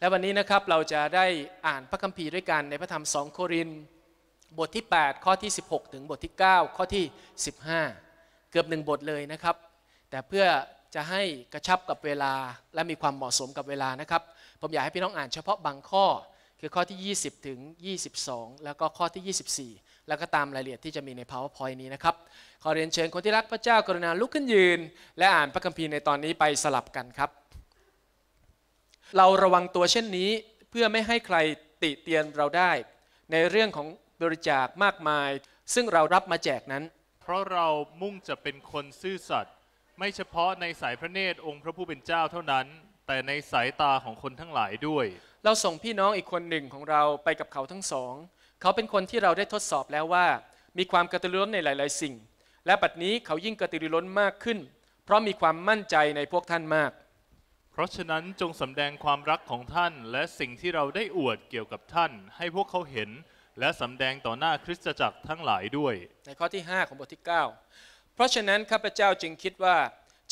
และวันนี้นะครับเราจะได้อ่านพระคัมภีร์ด้วยกันในพระธรรมสองโคริน บทที่ 8 ข้อที่ 16 ถึงบทที่ 9 ข้อที่ 15 เกือบหนึ่งบทเลยนะครับแต่เพื่อจะให้กระชับกับเวลา และมีความเหมาะสมกับเวลานะครับผมอยากให้พี่น้องอ่านเฉพาะบางข้อคือข้อที่ 20 ถึง 22 แล้วก็ข้อที่ 24 แล้วก็ตามรายละเอียดที่จะมีใน powerpoint นี้นะครับขอเรียนเชิญคนที่รักพระเจ้ากรุณาลุกขึ้นยืน และอ่านพระคัมภีร์ในตอนนี้ไปสลับกันครับเราระวังตัวเช่นนี้เพื่อไม่ให้ใครติเตียนเราได้ ในเรื่องของบริจาคมากมาย ซึ่งเรารับมาแจกนั้น เพราะเรามุ่งจะเป็นคนซื่อสัตย์ไม่เฉพาะในสายพระเนตรองค์พระผู้เป็นเจ้าเท่านั้น แต่ในสายตาของคนทั้งหลายด้วย เราส่งพี่น้องอีกคนหนึ่งของเราไปกับเขาทั้งสอง เขาเป็นคนที่เราได้ทดสอบแล้วว่า มีความกระตือรือร้นในหลาย ๆ สิ่ง และปัจจุบันนี้เขายิ่งกระตือรือร้นมากขึ้น เพราะมีความมั่นใจในพวกท่านมากพราะฉะนั้นจงสำแดงความรักของท่านและสิ่งที่เราได้อวดเกี่ยวกับท่านให้พวกเขาเห็น และสำแดงต่อหน้าคริสตจักรทั้งหลายด้วย ในข้อที่ 5 ของบทที่ 9 เพราะฉะนั้นข้าพเจ้าจึงคิดว่า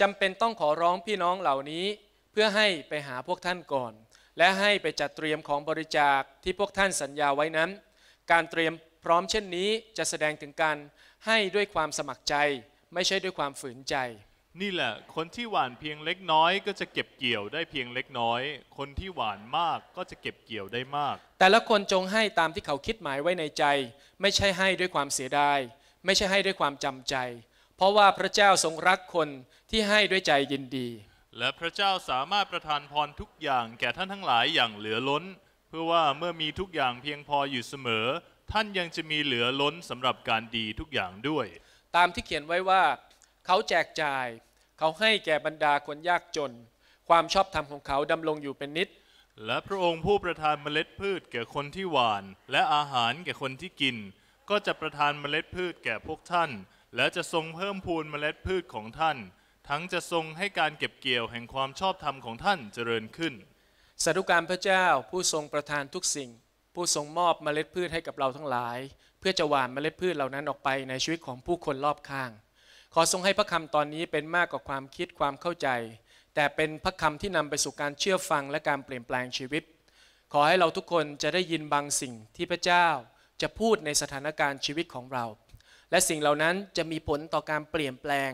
จำเป็นต้องขอร้องพี่น้องเหล่านี้ เพื่อให้ไปหาพวกท่านก่อน และให้ไปจัดเตรียมของบริจาคที่พวกท่านสัญญาไว้นั้น การเตรียมพร้อมเช่นนี้จะแสดงถึงการให้ด้วยความสมัครใจไม่ใช่ด้วยความฝืนใจนี่แหละ คนที่หวานเพียงเล็กน้อยก็จะเก็บเกี่ยวได้เพียงเล็กน้อย คนที่หวานมากก็จะเก็บเกี่ยวได้มาก แต่ละคนจงให้ตามที่เขาคิดหมายไว้ในใจ ไม่ใช่ให้ด้วยความเสียดายไม่ใช่ให้ด้วยความจำใจ เพราะว่าพระเจ้าทรงรักคนที่ให้ด้วยใจยินดี และพระเจ้าสามารถประทานพรทุกอย่างแก่ท่านทั้งหลายอย่างเหลือล้น เพื่อว่าเมื่อมีทุกอย่างเพียงพออยู่เสมอ ท่านยังจะมีเหลือล้นสำหรับการดีทุกอย่างด้วย ตามที่เขียนไว้ว่า เขาแจกจ่ายเขาให้แก่บรรดาคนยากจน ความชอบธรรมของเขาดำรงอยู่เป็นนิดและพระองค์ผู้ประทานเมล็ดพืชแก่คนที่หวาน และอาหารแก่คนที่กิน ก็จะประทานเมล็ดพืชแก่พวกท่าน และจะทรงเพิ่มพูนเมล็ดพืชของท่าน ทั้งจะทรงให้การเก็บเกี่ยวแห่งความชอบธรรมของท่านเจริญขึ้นสาธุการพระเจ้าผู้ทรงประทานทุกสิ่ง ผู้ทรงมอบเมล็ดพืชให้กับเราทั้งหลาย เพื่อจะหว่านเมล็ดพืชเหล่านั้นออกไปในชีวิตของผู้คนรอบข้างขอทรงให้พระคำตอนนี้เป็นมากกว่าความคิดความเข้าใจ แต่เป็นพระคำที่นำไปสู่การเชื่อฟังและการเปลี่ยนแปลงชีวิต ขอให้เราทุกคนจะได้ยินบางสิ่งที่พระเจ้าจะพูดในสถานการณ์ชีวิตของเรา และสิ่งเหล่านั้นจะมีผลต่อการเปลี่ยนแปลง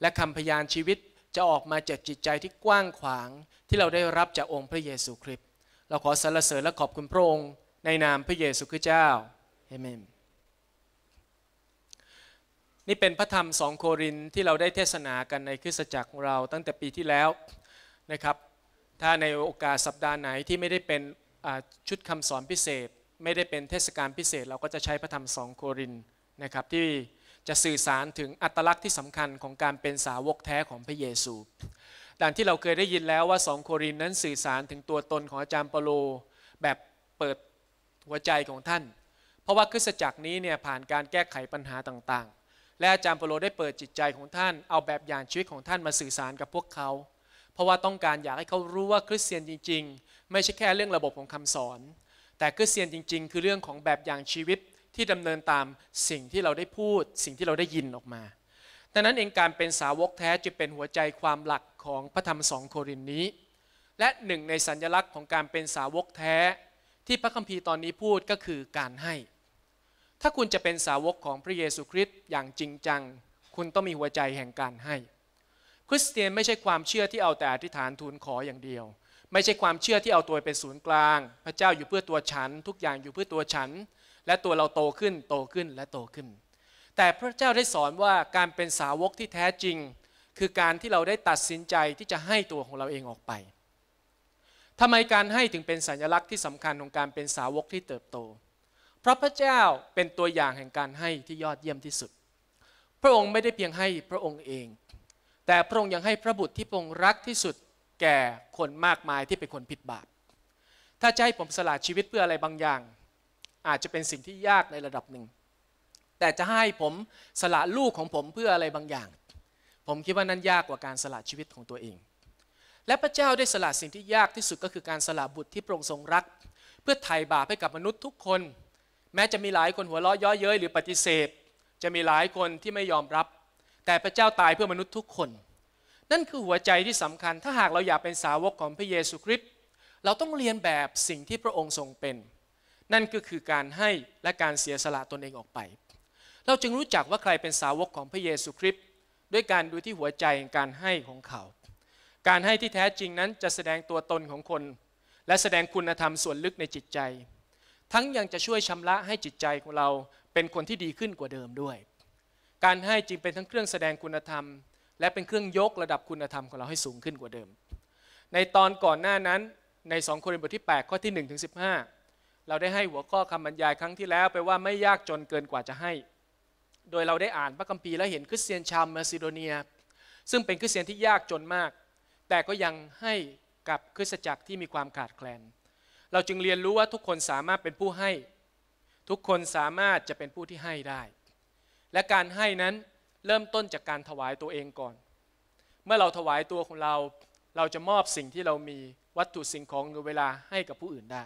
และคำพยานชีวิตจะออกมาจากจิตใจที่กว้างขวางที่เราได้รับจากองค์พระเยซูคริสต์เราขอสรรเสริญและขอบคุณพระองค์ในนามพระเยซูคริสต์เจ้าเอเมนนี่เป็นพระธรรมสองโครินที่เราได้เทศนากันในคริสตจักรของเราตั้งแต่ปีที่แล้วนะครับ ถ้าในโอกาสสัปดาห์ไหนที่ไม่ได้เป็นชุดคำสอนพิเศษ ไม่ได้เป็นเทศกาลพิเศษ เราก็จะใช้พระธรรมสองโครินนะครับที่จะสื่อสารถึงอัตลักษณ์ที่สำคัญของการเป็นสาวกแท้ของพระเยซู ดังที่เราเคยได้ยินแล้วว่าสองโครินนั้นสื่อสารถึงตัวตนของอาจารย์เปโลแบบเปิดหัวใจของท่าน เพราะว่าคริสตจักรนี้เนี่ยผ่านการแก้ไขปัญหาต่างๆและอาจารย์เปโลได้เปิดจิตใจของท่านเอาแบบอย่างชีวิตของท่านมาสื่อสารกับพวกเขา เพราะว่าต้องการอยากให้เขารู้ว่าคริสเตียนจริง ๆ ไม่ใช่แค่เรื่องระบบของคำสอน แต่คริสเตียนจริง ๆ คือเรื่องของแบบอย่างชีวิตที่ดำเนินตามสิ่งที่เราได้พูด สิ่งที่เราได้ยินออกมาดังนั้นเองการเป็นสาวกแท้จะเป็นหัวใจความหลักของพระธรรมสองโครินนี้ และหนึ่งในสัญลักษณ์ของการเป็นสาวกแท้ ที่พระคัมภีร์ตอนนี้พูดก็คือการให้ถ้าคุณจะเป็นสาวกของพระเยซูคริสต์อย่างจริงจัง คุณต้องมีหัวใจแห่งการให้ คริสเตียนไม่ใช่ความเชื่อที่เอาแต่อธิษฐานทูลขออย่างเดียว ไม่ใช่ความเชื่อที่เอาตัวเป็นศูนย์กลาง พระเจ้าอยู่เพื่อตัวฉัน ทุกอย่างอยู่เพื่อตัวฉัน และตัวเราโตขึ้นโตขึ้นและโตขึ้น แต่พระเจ้าได้สอนว่าการเป็นสาวกที่แท้จริง คือการที่เราได้ตัดสินใจที่จะให้ตัวของเราเองออกไปทำไมการให้ถึงเป็นสัญลักษณ์ที่สำคัญของการเป็นสาวกที่เติบโตพราะพระเจ้าเป็นตัวอย่างแห่งการให้ที่ยอดเยี่ยมที่สุด พระองค์ไม่ได้เพียงให้พระองค์เอง แต่พระองค์ยังให้พระบุตรที่พระองค์รักที่สุดแก่คนมากมายที่เป็นคนผิดบาป ถ้าจะให้ผมสละชีวิตเพื่ออะไรบางอย่าง อาจจะเป็นสิ่งที่ยากในระดับหนึ่ง แต่จะให้ผมสละลูกของผมเพื่ออะไรบางอย่าง ผมคิดว่านั้นยากกว่าการสละชีวิตของตัวเอง และพระเจ้าได้สละสิ่งที่ยากที่สุดก็คือการสละบุตรที่พระองค์ทรงรัก เพื่อไถ่บาปให้กับมนุษย์ทุกคนแม้จะมีหลายคนหัวเราะย่อเย้ยหรือปฏิเสธ จะมีหลายคนที่ไม่ยอมรับ แต่พระเจ้าตายเพื่อมนุษย์ทุกคน นั่นคือหัวใจที่สำคัญ ถ้าหากเราอยากเป็นสาวกของพระเยซูคริสต์เราต้องเรียนแบบสิ่งที่พระองค์ทรงเป็น นั่นก็คือการให้และการเสียสละตนเองออกไป เราจึงรู้จักว่าใครเป็นสาวกของพระเยซูคริสต์ด้วยการดูที่หัวใจการให้ของเขา การให้ที่แท้จริงนั้นจะแสดงตัวตนของคน และแสดงคุณธรรมส่วนลึกในจิตใจทั้งยังจะช่วยชำระให้จิตใจของเราเป็นคนที่ดีขึ้นกว่าเดิมด้วย การให้จึงเป็นทั้งเครื่องแสดงคุณธรรม และเป็นเครื่องยกระดับคุณธรรมของเราให้สูงขึ้นกว่าเดิม ในตอนก่อนหน้านั้นใน 2 โครินธ์บทที่ 8 ข้อที่1ถึง15 เราได้ให้หัวข้อคำบรรยายครั้งที่แล้วไปว่าไม่ยากจนเกินกว่าจะให้ โดยเราได้อ่านพระคัมภีร์และเห็นคริสเตียนชาวมาซิโดเนีย ซึ่งเป็นคริสเตียนที่ยากจนมาก แต่ก็ยังให้กับคริสตจักรที่มีความขาดแคลนเราจึงเรียนรู้ว่าทุกคนสามารถเป็นผู้ให้ ทุกคนสามารถจะเป็นผู้ที่ให้ได้ และการให้นั้นเริ่มต้นจากการถวายตัวเองก่อน เมื่อเราถวายตัวของเรา เราจะมอบสิ่งที่เรามีวัตถุสิ่งของหรือเวลาให้กับผู้อื่นได้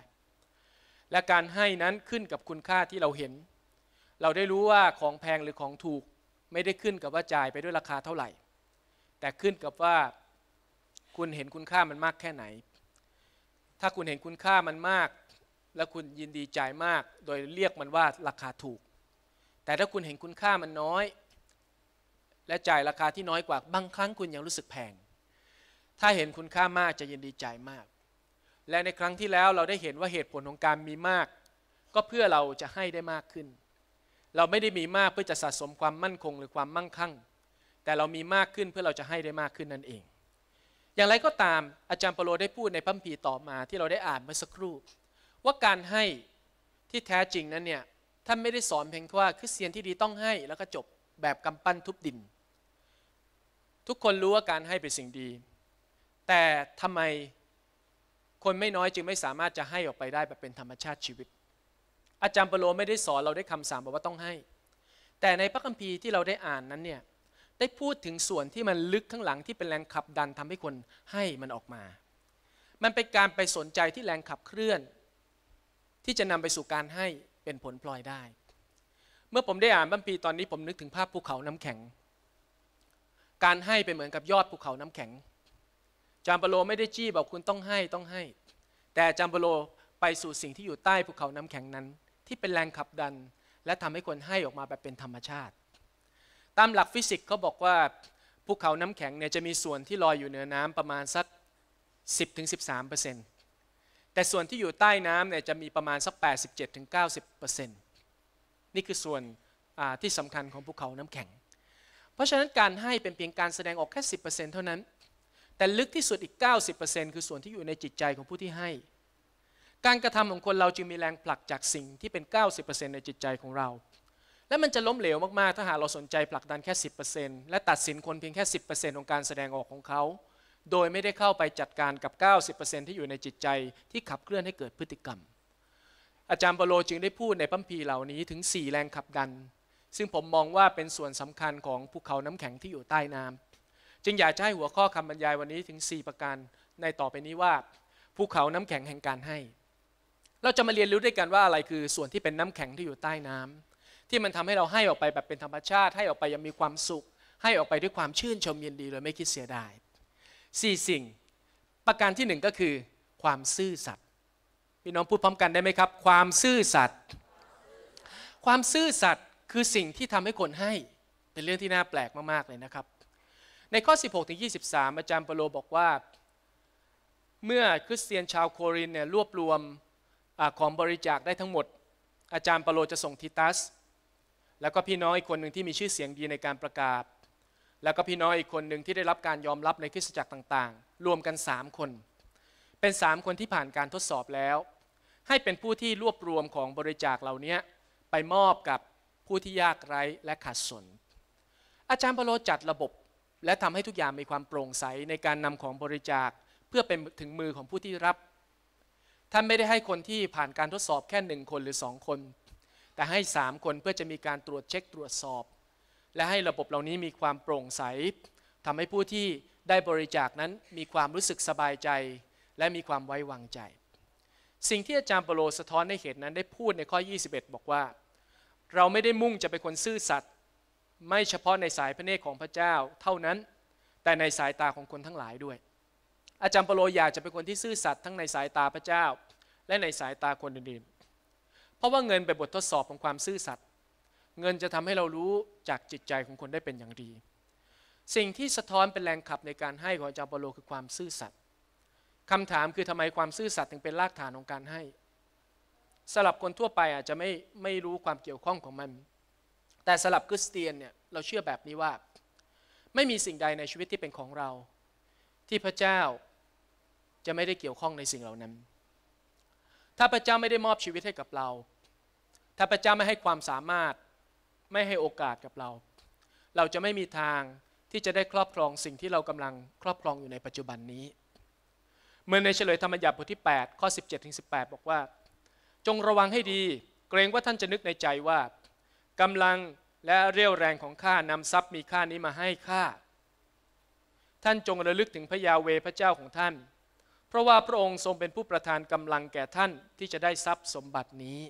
และการให้นั้นขึ้นกับคุณค่าที่เราเห็น เราได้รู้ว่าของแพงหรือของถูกไม่ได้ขึ้นกับว่าจ่ายไปด้วยราคาเท่าไหร่ แต่ขึ้นกับว่าคุณเห็นคุณค่ามันมากแค่ไหนถ้าคุณเห็นคุณค่ามันมาก และคุณยินดีจ่ายมาก โดยเรียกมันว่าราคาถูก แต่ถ้าคุณเห็นคุณค่ามันน้อย และจ่ายราคาที่น้อยกว่า บางครั้งคุณยังรู้สึกแพงถ้าเห็นคุณค่ามากจะยินดีจ่ายมาก และในครั้งที่แล้วเราได้เห็นว่าเหตุผลของการมีมาก ก็เพื่อเราจะให้ได้มากขึ้น เราไม่ได้มีมากเพื่อจะสะสมความมั่นคงหรือความมั่งคั่ง แต่เรามีมากขึ้นเพื่อเราจะให้ได้มากขึ้นนั่นเองอย่างไรก็ตามอาจารย์เปโลได้พูดในพัมพีต่อมาที่เราได้อ่านเมื่อสักครู่ ว่าการให้ที่แท้จริงนั้นเนี่ยท่านไม่ได้สอนเพียงว่าคริสเตียนที่ดีต้องให้แล้วก็จบแบบกำปั้นทุบดิน ทุกคนรู้ว่าการให้เป็นสิ่งดี แต่ทำไมคนไม่น้อยจึงไม่สามารถจะให้ออกไปได้แบบเป็นธรรมชาติชีวิต อาจารย์เปโลไม่ได้สอนเราได้คำสามบอกว่าต้องให้ แต่ในพระคัมภีร์ที่เราได้อ่านนั้นเนี่ยได้พูดถึงส่วนที่มันลึกข้างหลังที่เป็นแรงขับดันทำให้คนให้มันออกมา มันเป็นการไปสนใจที่แรงขับเคลื่อน ที่จะนำไปสู่การให้เป็นผลพลอยได้ เมื่อผมได้อ่านบัมพีตอนนี้ผมนึกถึงภาพภูเขาน้ำแข็ง การให้เป็นเหมือนกับยอดภูเขาน้ำแข็งจามเปโลไม่ได้จี้บอกคุณต้องให้ต้องให้ แต่จามเปโลไปสู่สิ่งที่อยู่ใต้ภูเขาน้ำแข็งนั้น ที่เป็นแรงขับดัน และทำให้คนให้ออกมาแบบเป็นธรรมชาติตามหลักฟิสิกส์เขาบอกว่าภูเขาน้ำแข็งเนี่ยจะมีส่วนที่ลอยอยู่เหนือน้ำประมาณสัก 10-13%แต่ส่วนที่อยู่ใต้น้ำเนี่ยจะมีประมาณสัก 87-90%นี่คือส่วนที่สำคัญของภูเขาน้ำแข็ง เพราะฉะนั้นการให้เป็นเพียงการแสดงออกแค่ 10%เท่านั้น แต่ลึกที่สุดอีก 90%คือส่วนที่อยู่ในจิตใจของผู้ที่ให้ การกระทำของคนเราจึงมีแรงผลักจากสิ่งที่เป็น 90%ในจิตใจของเราและมันจะล้มเหลวมากๆ ถ้าหากเราสนใจผลักดันแค่ 10%และตัดสินคนเพียงแค่ 10%ของการแสดงออกของเขา โดยไม่ได้เข้าไปจัดการกับ 90%ที่อยู่ในจิตใจที่ขับเคลื่อนให้เกิดพฤติกรรม อาจารย์เปโลจึงได้พูดในพัมพีเหล่านี้ถึง 4 แรงขับดัน ซึ่งผมมองว่าเป็นส่วนสำคัญของภูเขาน้ำแข็งที่อยู่ใต้น้ำ จึงอยากจะให้หัวข้อคำบรรยายวันนี้ถึง 4 ประการในต่อไปนี้ว่า ภูเขาน้ำแข็งแห่งการให้ เราจะมาเรียนรู้ด้วยกันว่าอะไรคือ ส่วนที่เป็นน้ำแข็งที่อยู่ใต้น้ำที่มันทำให้เราให้ออกไปแบบเป็นธรรมชาติ ให้ออกไปยังมีความสุข ให้ออกไปด้วยความชื่นชมยินดีโดยไม่คิดเสียดายสี่สิ่ง ประการที่หนึ่งก็คือ ความซื่อสัตย์พี่น้องพูดพร้อมกันได้ไหมครับ ความซื่อสัตย์ความซื่อสัตย์คือสิ่งที่ทำให้คนให้เป็นเรื่องที่น่าแปลกมากๆเลยนะครับ ในข้อ 16ถึง23 อาจารย์เปโลบอกว่า เมื่อคริสเตียนชาวโครินเนี่ยรวบรวมอของบริจาคได้ทั้งหมด อาจารย์เปโลจะส่งทิตัสแล้วก็พี่น้องอีกคนหนึ่งที่มีชื่อเสียงดีในการประกาศ แล้วก็พี่น้องอีกคนหนึ่งที่ได้รับการยอมรับในคริสตจักรต่างๆ รวมกัน 3 คน เป็น 3 คนที่ผ่านการทดสอบแล้ว ให้เป็นผู้ที่รวบรวมของบริจาคเหล่านี้ไปมอบกับผู้ที่ยากไร้และขัดสน อาจารย์พโลจัดระบบ และทำให้ทุกอย่างมีความโปร่งใส ในการนำของบริจาค เพื่อเป็นถึงมือของผู้ที่รับ ท่านไม่ได้ให้คนที่ผ่านการทดสอบแค่หนึ่งคนหรือสองคนแต่ให้ 3 คนเพื่อจะมีการตรวจเช็คตรวจสอบ และให้ระบบเหล่านี้มีความโปร่งใสทำให้ผู้ที่ได้บริจาคนั้นมีความรู้สึกสบายใจ และมีความไว้วางใจ สิ่งที่อาจารย์เปโลสะท้อนในเหตุนั้นได้พูดในข้อ 21 บอกว่า เราไม่ได้มุ่งจะเป็นคนซื่อสัตย์ไม่เฉพาะในสายพระเนตรของพระเจ้าเท่านั้น แต่ในสายตาของคนทั้งหลายด้วย อาจารย์เปโลอยากจะเป็นคนที่ซื่อสัตย์ทั้งในสายตาพระเจ้า และในสายตาคนอื่นๆเพราะว่าเงินเป็นบททดสอบของความซื่อสัตย์เงินจะทำให้เรารู้จากจิตใจของคนได้เป็นอย่างดี สิ่งที่สะท้อนเป็นแรงขับในการให้ของอาจารย์เปโลคือความซื่อสัตย์คำถามคือทำไมความซื่อสัตย์ถึงเป็นรากฐานของการให้สำหรับคนทั่วไปอาจจะไม่ไม่รู้ความเกี่ยวข้องของมัน แต่สำหรับคริสเตียนเนี่ยเราเชื่อแบบนี้ว่า ไม่มีสิ่งใดในชีวิตที่เป็นของเรา ที่พระเจ้าจะไม่ได้เกี่ยวข้องในสิ่งเหล่านั้นถ้าพระเจ้าไม่ได้มอบชีวิตให้กับเรา ถ้าพระเจ้าไม่ให้ความสามารถ ไม่ให้โอกาสกับเรา เราจะไม่มีทางที่จะได้ครอบครองสิ่งที่เรากำลังครอบครองอยู่ในปัจจุบันนี้ เมื่อในเฉลยธรรมบัญญัติบทที่8ข้อ17ถึง 18 บอกว่า จงระวังให้ดี เกรงว่าท่านจะนึกในใจว่า กำลังและเรี่ยวแรงของข้านำทรัพย์มีค่านี้มาให้ข้า ท่านจงระลึกถึงพระยาเวพระเจ้าของท่านเพราะว่าพระองค์ทรงเป็นผู้ประทานกำลังแก่ท่านที่จะได้ทรัพย์สมบัตินี้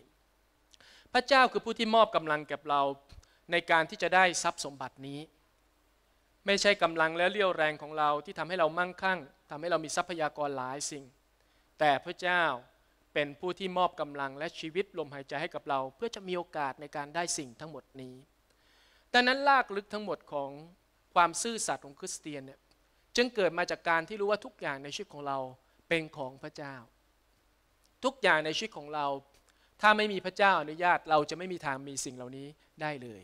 พระเจ้าคือผู้ที่มอบกำลังแก่เราในการที่จะได้ทรัพย์สมบัตินี้ ไม่ใช่กำลังและเรี่ยวแรงของเราที่ทำให้เรามั่งคั่ง ทำให้เรามีทรัพยากรหลายสิ่ง แต่พระเจ้าเป็นผู้ที่มอบกำลังและชีวิตลมหายใจให้กับเรา เพื่อจะมีโอกาสในการได้สิ่งทั้งหมดนี้ดังนั้นลากลึกทั้งหมดของความซื่อสัตย์ของคริสเตียนเนี่ย จึงเกิดมาจากการที่รู้ว่าทุกอย่างในชีวิตของเราเป็นของพระเจ้า ทุกอย่างในชีวิตของเราถ้าไม่มีพระเจ้าอนุญาตเราจะไม่มีทางมีสิ่งเหล่านี้ได้เลย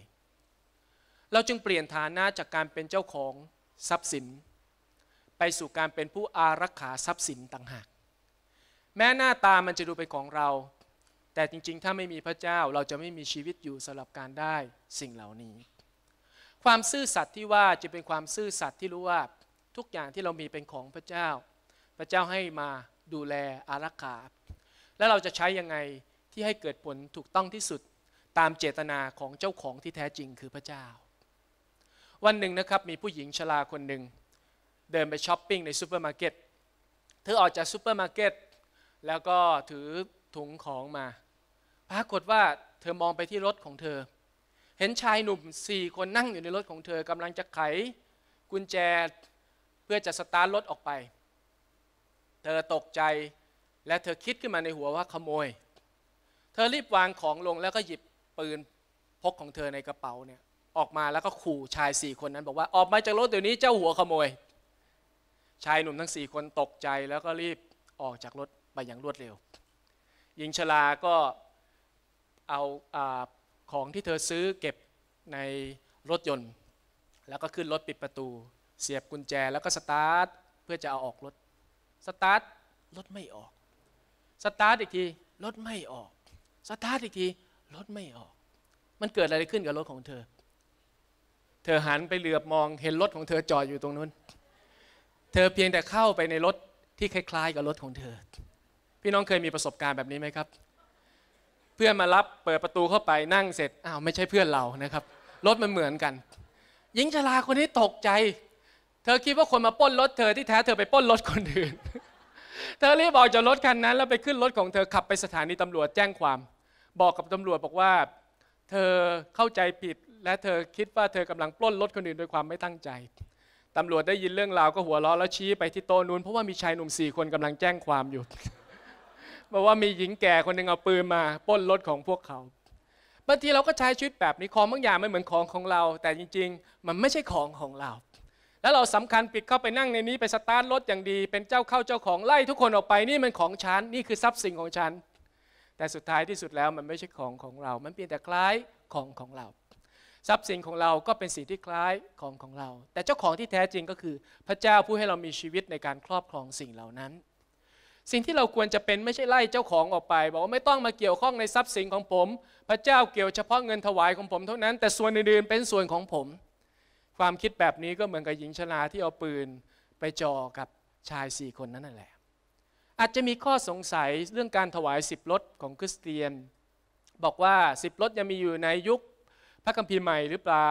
เราจึงเปลี่ยนฐานะจากการเป็นเจ้าของทรัพย์สิน ไปสู่การเป็นผู้อารักขาทรัพย์สินต่างหาก แม้หน้าตามันจะดูเป็นของเรา แต่จริงๆถ้าไม่มีพระเจ้าเราจะไม่มีชีวิตอยู่สำหรับการได้สิ่งเหล่านี้ ความซื่อสัตย์ที่ว่าจะเป็นความซื่อสัตย์ที่รู้ว่าทุกอย่างที่เรามีเป็นของพระเจ้าพระเจ้าให้มาดูแลอารักขา และเราจะใช้ยังไงที่ให้เกิดผลถูกต้องที่สุดตามเจตนาของเจ้าของที่แท้จริงคือพระเจ้า วันหนึ่งนะครับมีผู้หญิงชราคนหนึ่งเดินไปช้อปปิ้งในซูเปอร์มาร์เก็ต เธอออกจากซูเปอร์มาร์เก็ต แล้วก็ถือถุงของมา ปรากฏว่าเธอมองไปที่รถของเธอ เห็นชายหนุ่มสี่คนนั่งอยู่ในรถของเธอกำลังจะไข กุญแจเพื่อจะสตาร์ทรถออกไปเธอตกใจและเธอคิดขึ้นมาในหัวว่าขโมย เธอรีบวางของลงแล้วก็หยิบปืนพกของเธอในกระเป๋าเนี่ยออกมาแล้วก็ขู่ชายสี่คนนั้นบอกว่าออกมาจากรถเดี๋ยวนี้เจ้าหัวขโมย ชายหนุ่มทั้งสี่คนตกใจแล้วก็รีบออกจากรถไปอย่างรวดเร็วหญิงชราก็เอาอาของที่เธอซื้อเก็บในรถยนต์ แล้วก็ขึ้นรถปิดประตู เสียบกุญแจแล้วก็สตาร์ทเพื่อจะเอาออกรถสตาร์ทรถไม่ออก สตาร์ทอีกทีรถไม่ออก สตาร์ทอีกทีรถไม่ออก มันเกิดอะไรขึ้นกับรถของเธอ เธอหันไปเหลือบมองเห็นรถของเธอจอดอยู่ตรงนู้น เธอเพียงแต่เข้าไปในรถที่คล้ายๆกับรถของเธอ พี่น้องเคยมีประสบการณ์แบบนี้ไหมครับ เพื่อนมารับเปิดประตูเข้าไปนั่งเสร็จ อ้าวไม่ใช่เพื่อนเรานะครับรถมันเหมือนกันหญิงชราคนนี้ตกใจเธอคิดว่าคนมาป้นรถเธอที่แท้เธอไปป้นรถคนอื่น เธอรีบออกจากรถคันนั้นแล้วไปขึ้นรถของเธอขับไปสถานีตำรวจแจ้งความ บอกกับตำรวจบอกว่า เธอเข้าใจผิดและเธอคิดว่าเธอกำลังปล้นรถคนอื่นโดยความไม่ตั้งใจ ตำรวจได้ยินเรื่องราวก็หัวเราะแล้วชี้ไปที่โต๊ะนู้นเพราะว่ามีชายหนุ่มสี่คนกำลังแจ้งความอยู่บอกว่ามีหญิงแก่คนหนึ่งเอาปืนมาป้นรถของพวกเขาบางทีเราก็ใช้ชีวิตแบบนี้ของบางอย่างมันเหมือนของของเรา แต่จริงๆ มันไม่ใช่ของของเราแล้วเราสำคัญปิดเข้าไปนั่งในนี้ไปสตาร์ทรถอย่างดี เป็นเจ้าเข้าเจ้าของไล่ทุกคนออกไปนี่มันของฉันนี่คือทรัพย์สินของฉัน แต่สุดท้ายที่สุดแล้วมันไม่ใช่ของของเรา มันเปียแต่คล้ายของของเรา ทรัพย์สินของเราก็เป็นสิ่งที่คล้ายของของเรา แต่เจ้าของที่แท้จริงก็คือ พระเจ้าผู้ให้เรามีชีวิตในการครอบครองสิ่งเหล่านั้น สิ่งที่เราควรจะเป็นไม่ใช่ไล่เจ้าของออกไปบอกว่าไม่ต้องมาเกี่ยวข้องในทรัพย์สินของผม พระเจ้าเกี่ยวเฉพาะเงินถวายของผมเท่านั้นแต่ส่วนอื่นๆเป็นส่วนของผมความคิดแบบนี้ก็เหมือนกับหญิงชราที่เอาปืนไปจ่อกับชายสี่คนนั้นนั่นแหละ อาจจะมีข้อสงสัยเรื่องการถวายสิบรถของคริสเตียน บอกว่าสิบรถยังมีอยู่ในยุคพระคัมภีร์ใหม่หรือเปล่า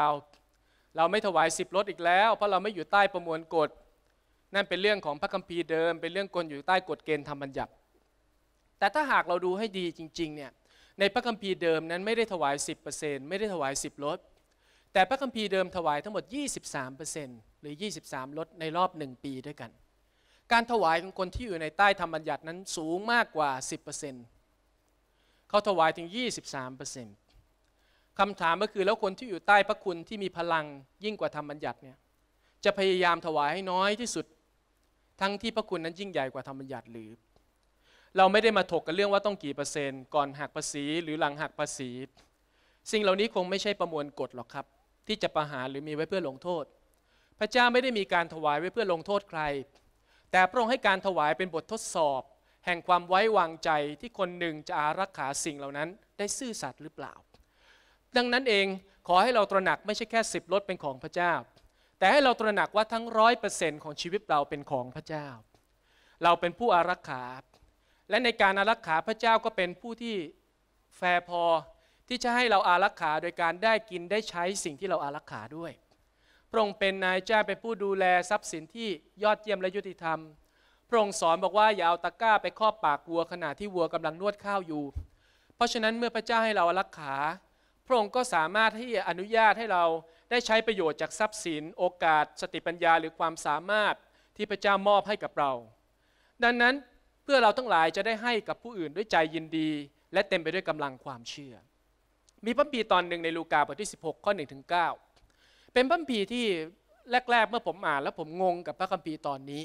เราไม่ถวายสิบรถอีกแล้วเพราะเราไม่อยู่ใต้ประมวลกฎ นั่นเป็นเรื่องของพระคัมภีร์เดิม เป็นเรื่องกลอยู่ใต้กฎเกณฑ์ธรรมบัญญัติแต่ถ้าหากเราดูให้ดีจริงๆเนี่ยในพระคัมภีร์เดิมนั้นไม่ได้ถวาย 10%ไม่ได้ถวาย10รถแต่พระคัมภีร์เดิมถวายทั้งหมด 23%หรือ 23 ลดในรอบ 1 ปีด้วยกัน การถวายของคนที่อยู่ในใต้ธรรมบัญญัตินั้นสูงมากกว่า 10%เขาถวายถึง 23%คำถามก็คือแล้วคนที่อยู่ใต้พระคุณที่มีพลังยิ่งกว่าธรรมบัญญัติเนี่ย จะพยายามถวายให้น้อยที่สุด ทั้งที่พระคุณนั้นยิ่งใหญ่กว่าธรรมบัญญัติหรือ เราไม่ได้มาถกกันเรื่องว่าต้องกี่เปอร์เซ็นต์ก่อนหักภาษีหรือหลังหักภาษี สิ่งเหล่านี้คงไม่ใช่ประมวลกฎหรอกครับที่จะประหารหรือมีไว้เพื่อลงโทษ พระเจ้าไม่ได้มีการถวายไว้เพื่อลงโทษใคร แต่พระองค์ให้การถวายเป็นบททดสอบ แห่งความไว้วางใจที่คนหนึ่งจะอารักขาสิ่งเหล่านั้น ได้ซื่อสัตย์หรือเปล่า ดังนั้นเองขอให้เราตระหนักไม่ใช่แค่สิบรถเป็นของพระเจ้า แต่ให้เราตระหนักว่าทั้งร้อยเปอร์เซ็นต์ของชีวิตเราเป็นของพระเจ้า เราเป็นผู้อารักขา และในการอารักขาพระเจ้าก็เป็นผู้ที่แฟร์พอที่จะให้เราอารักขาโดยการได้กินได้ใช้สิ่งที่เราอารักขาด้วย พระองค์เป็นนายจ้าเป็นผู้ดูแลทรัพย์สินที่ยอดเยี่ยมและยุติธรรม พระองค์สอนบอกว่า อย่าเอาตะกร้าไปครอบปากวัวขณะที่วัวกำลังนวดข้าวอยู่ เพราะฉะนั้นเมื่อพระเจ้าให้เราอารักขา พระองค์ก็สามารถที่อนุญาตให้เราได้ใช้ประโยชน์จากทรัพย์สินโอกาสสติปัญญาหรือความสามารถที่พระเจ้ามอบให้กับเรา ดังนั้นเพื่อเราทั้งหลายจะได้ให้กับผู้อื่นด้วยใจยินดี และเต็มไปด้วยกำลังความเชื่อมีพระบีตอนหนึ่งในลูกาบทที่16 ข้อ1ถึง9เป็นพระบีที่แรกๆเมื่อผมอ่านแล้วผมงงกับพระคัมภีร์ตอนนี้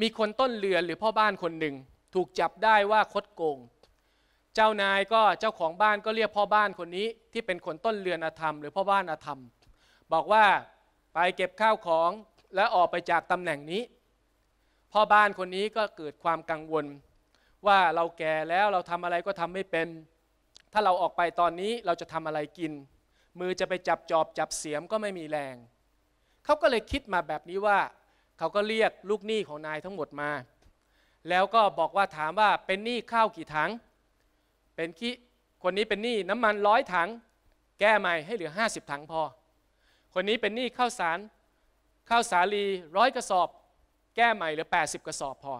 มีคนต้นเรือนหรือพ่อบ้านคนหนึ่งถูกจับได้ว่าคดโกง เจ้านายก็เจ้าของบ้านก็เรียกพ่อบ้านคนนี้ ที่เป็นคนต้นเรือนอาธรรมหรือพ่อบ้านอาธรรม บอกว่าไปเก็บข้าวของและออกไปจากตำแหน่งนี้พ่อบ้านคนนี้ก็เกิดความกังวล ว่าเราแก่แล้วเราทำอะไรก็ทำไม่เป็นถ้าเราออกไปตอนนี้เราจะทำอะไรกิน มือจะไปจับจอบจับเสียมก็ไม่มีแรง เขาก็เลยคิดมาแบบนี้ว่า เขาก็เรียกลูกหนี้ของนายทั้งหมดมา แล้วก็บอกว่าถามว่าเป็นหนี้ข้าวกี่ถังเป็นขี้คนนี้เป็นหนี้น้ำมันร้อยถังแก้ใหม่ให้เหลือ 50ถังพอ คนนี้เป็นหนี้ข้าวสาร ข้าวสาลีร้อยกระสอบ แก้ใหม่เหลือ 80 กระสอบพอ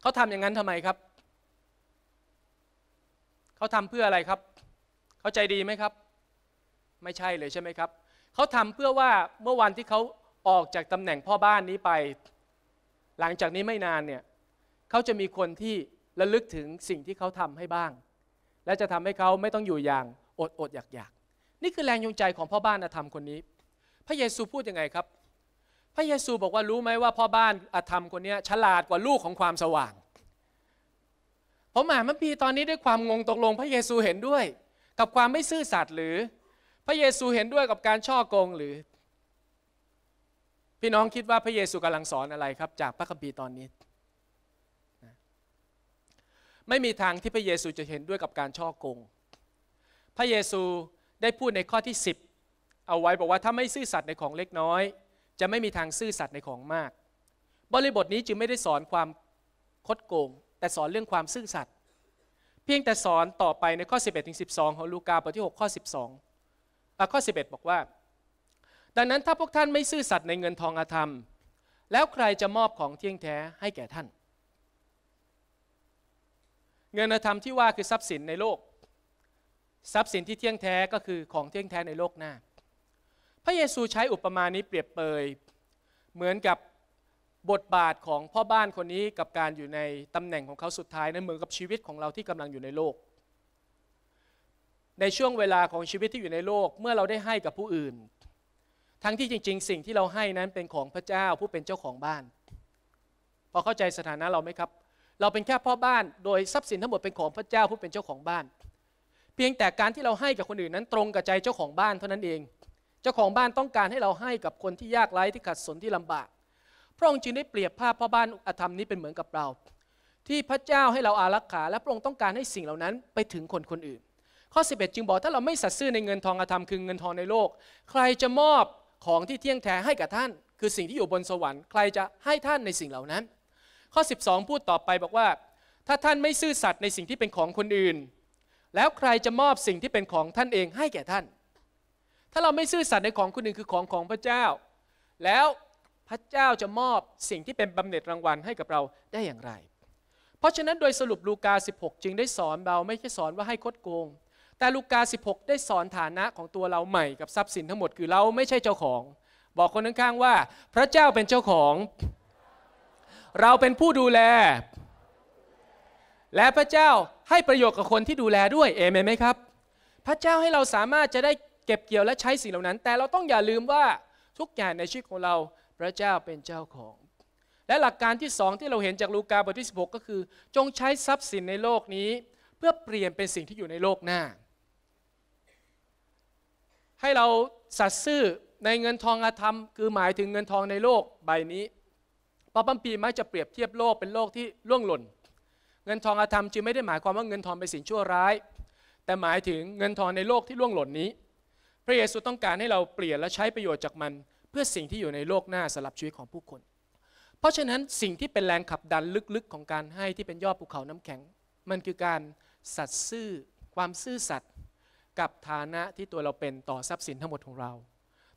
เขาทำอย่างนั้นทำไมครับเขาทำเพื่ออะไรครับ เขาใจดีไหมครับ ไม่ใช่เลยใช่ไหมครับ เขาทำเพื่อว่าเมื่อวันที่เขาออกจากตำแหน่งพ่อบ้านนี้ไป หลังจากนี้ไม่นานเนี่ย เขาจะมีคนที่ระลึกถึงสิ่งที่เขาทำให้บ้าง และจะทำให้เขาไม่ต้องอยู่อย่างอดอดอยากอยากนี่คือแรงจูงใจของพ่อบ้านอธรรมคนนี้ พระเยซูพูดยังไงครับ พระเยซูบอกว่ารู้ไหมว่าพ่อบ้านอธรรมคนนี้ฉลาดกว่าลูกของความสว่างมพรานมหามัพีตอนนี้ด้วยความงงตกลงพระเยซูเห็นด้วยกับความไม่ซื่อสัตย์หรือพระเยซูเห็นด้วยกับการช่อโกงหรือ พี่น้องคิดว่าพระเยซูกำลังสอนอะไรครับ จากพระคัมภีร์ตอนนี้ ไม่มีทางที่พระเยซูจะเห็นด้วยกับการช่อโกงพระเยซูได้พูดในข้อที่ 10 เอาไว้บอกว่าถ้าไม่ซื่อสัตย์ในของเล็กน้อย จะไม่มีทางซื่อสัตย์ในของมาก บริบทนี้จึงไม่ได้สอนความคดโกงแต่สอนเรื่องความซื่อสัตย์เพียงแต่สอนต่อไปในข้อ 11ถึง12 ของลูกาบทที่ 6 ข้อ 12อข้อ 11 บอกว่า ดังนั้นถ้าพวกท่านไม่ซื่อสัตย์ในเงินทองอาธรรม แล้วใครจะมอบของเที่ยงแท้ให้แก่ท่าน เงินธรรมที่ว่าคือทรัพย์สินในโลก ทรัพย์สินที่เที่ยงแท้ก็คือของเที่ยงแท้ในโลกหน้า พระเยซูใช้อุปมานี้เปรียบเปยเหมือนกับบทบาทของพ่อบ้านคนนี้กับการอยู่ในตำแหน่งของเขาสุดท้ายนั้นเหมือนกับชีวิตของเราที่กำลังอยู่ในโลก ในช่วงเวลาของชีวิตที่อยู่ในโลกเมื่อเราได้ให้กับผู้อื่น ทั้งที่จริง ๆ สิ่งที่เราให้นั้นเป็นของพระเจ้าผู้เป็นเจ้าของบ้านพอเข้าใจสถานะเราไหมครับ เราเป็นแค่พ่อบ้านโดยทรัพย์สินทั้งหมดเป็นของพระเจ้าผู้เป็นเจ้าของบ้าน เพียงแต่การที่เราให้กับคนอื่นนั้นตรงกับใจเจ้าของบ้าน เท่านั้นเอง เจ้าของบ้านต้องการให้เราให้กับคนที่ยากไร้ที่ขัดสนที่ลำบากพระองค์จึงได้เปรียบภาพพ่อบ้านอธรรมนี้เป็นเหมือนกับเรา ที่พระเจ้าให้เรา อารักขา และพระองค์ต้องการให้สิ่งเหล่านั้นไปถึงคนคนอื่น ข้อ 11 จึงบอกถ้าเราไม่สัตย์ซื่อในเงินทองอธรรมคือเงินทองในโลก ใครจะมอบของที่เที่ยงแท้ให้กับท่าน คือสิ่งที่อยู่บนสวรรค์ใครจะให้ท่านในสิ่งเหล่านั้น ข้อ 12 พูดต่อไปบอกว่า ถ้าท่านไม่ซื่อสัตย์ในสิ่งที่เป็นของคนอื่น แล้วใครจะมอบสิ่งที่เป็นของท่านเองให้แก่ท่าน ถ้าเราไม่ซื่อสัตย์ในของคนอื่นคือของของพระเจ้าแล้วพระเจ้าจะมอบสิ่งที่เป็นบำเหน็จรางวัลให้กับเราได้อย่างไร เพราะฉะนั้นโดยสรุปลูกา 16 จึงได้สอนเราไม่ใช่สอนว่าให้คดโกง แต่ลูกา 16 ได้สอนฐานะของตัวเราใหม่กับทรัพย์สินทั้งหมดคือเราไม่ใช่เจ้าของ บอกคนข้างๆว่า พระเจ้าเป็นเจ้าของ เราเป็นผู้ดูแล และพระเจ้าให้ประโยชน์กับคนที่ดูแลด้วยเอเมนไหมครับ พระเจ้าให้เราสามารถจะได้เก็บเกี่ยวและใช้สิ่งเหล่านั้น แต่เราต้องอย่าลืมว่าทุกอย่างในชีวิตของเราพระเจ้าเป็นเจ้าของ และหลักการที่สองที่เราเห็นจากลูกาบทที่16ก็คือจงใช้ทรัพย์สินในโลกนี้เพื่อเปลี่ยนเป็นสิ่งที่อยู่ในโลกหน้า ให้เราสัตซ์ซื่อในเงินทองอาธรรม คือหมายถึงเงินทองในโลกใบนี้พระบัมปีมักจะเปรียบเทียบโลกเป็นโลกที่ล่วงหล่น เงินทองอาธรรมจึงไม่ได้หมายความว่าเงินทองเป็นสิ่งชั่วร้าย แต่หมายถึงเงินทองในโลกที่ล่วงหล่นนี้ พระเยซูต้องการให้เราเปลี่ยนและใช้ประโยชน์จากมันเพื่อสิ่งที่อยู่ในโลกหน้าสำหรับชีวิตของผู้คน เพราะฉะนั้นสิ่งที่เป็นแรงขับดันลึกๆ ของการให้ที่เป็นยอดภูเขาน้ำแข็ง มันคือการสัตย์ซื่อ ความซื่อสัตย์กับฐานะที่ตัวเราเป็นต่อทรัพย์สินทั้งหมดของเรา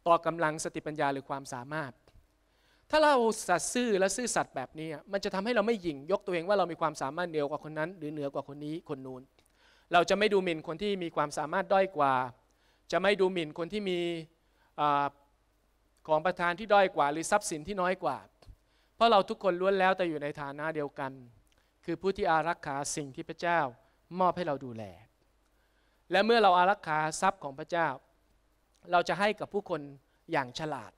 ต่อกำลังสติปัญญาหรือความสามารถ ถ้าเราสัตย์ซื่อและซื่อสัตย์แบบนี้ มันจะทำให้เราไม่หยิ่งยกตัวเองว่าเรามีความสามารถเหนือกว่าคนนั้น หรือเหนือกว่าคนนี้คนนู้นเราจะไม่ดูหมิ่นคนที่มีความสามารถด้อยกว่า จะไม่ดูหมิ่นคนที่มีของประธานที่ด้อยกว่าหรือทรัพย์สินที่น้อยกว่า เพราะเราทุกคนล้วนแล้วแต่อยู่ในฐานะเดียวกัน คือผู้ที่อารักขาสิ่งที่พระเจ้ามอบให้เราดูแล และเมื่อเราอารักขาทรัพย์ของพระเจ้า เราจะให้กับผู้คนอย่างฉลาด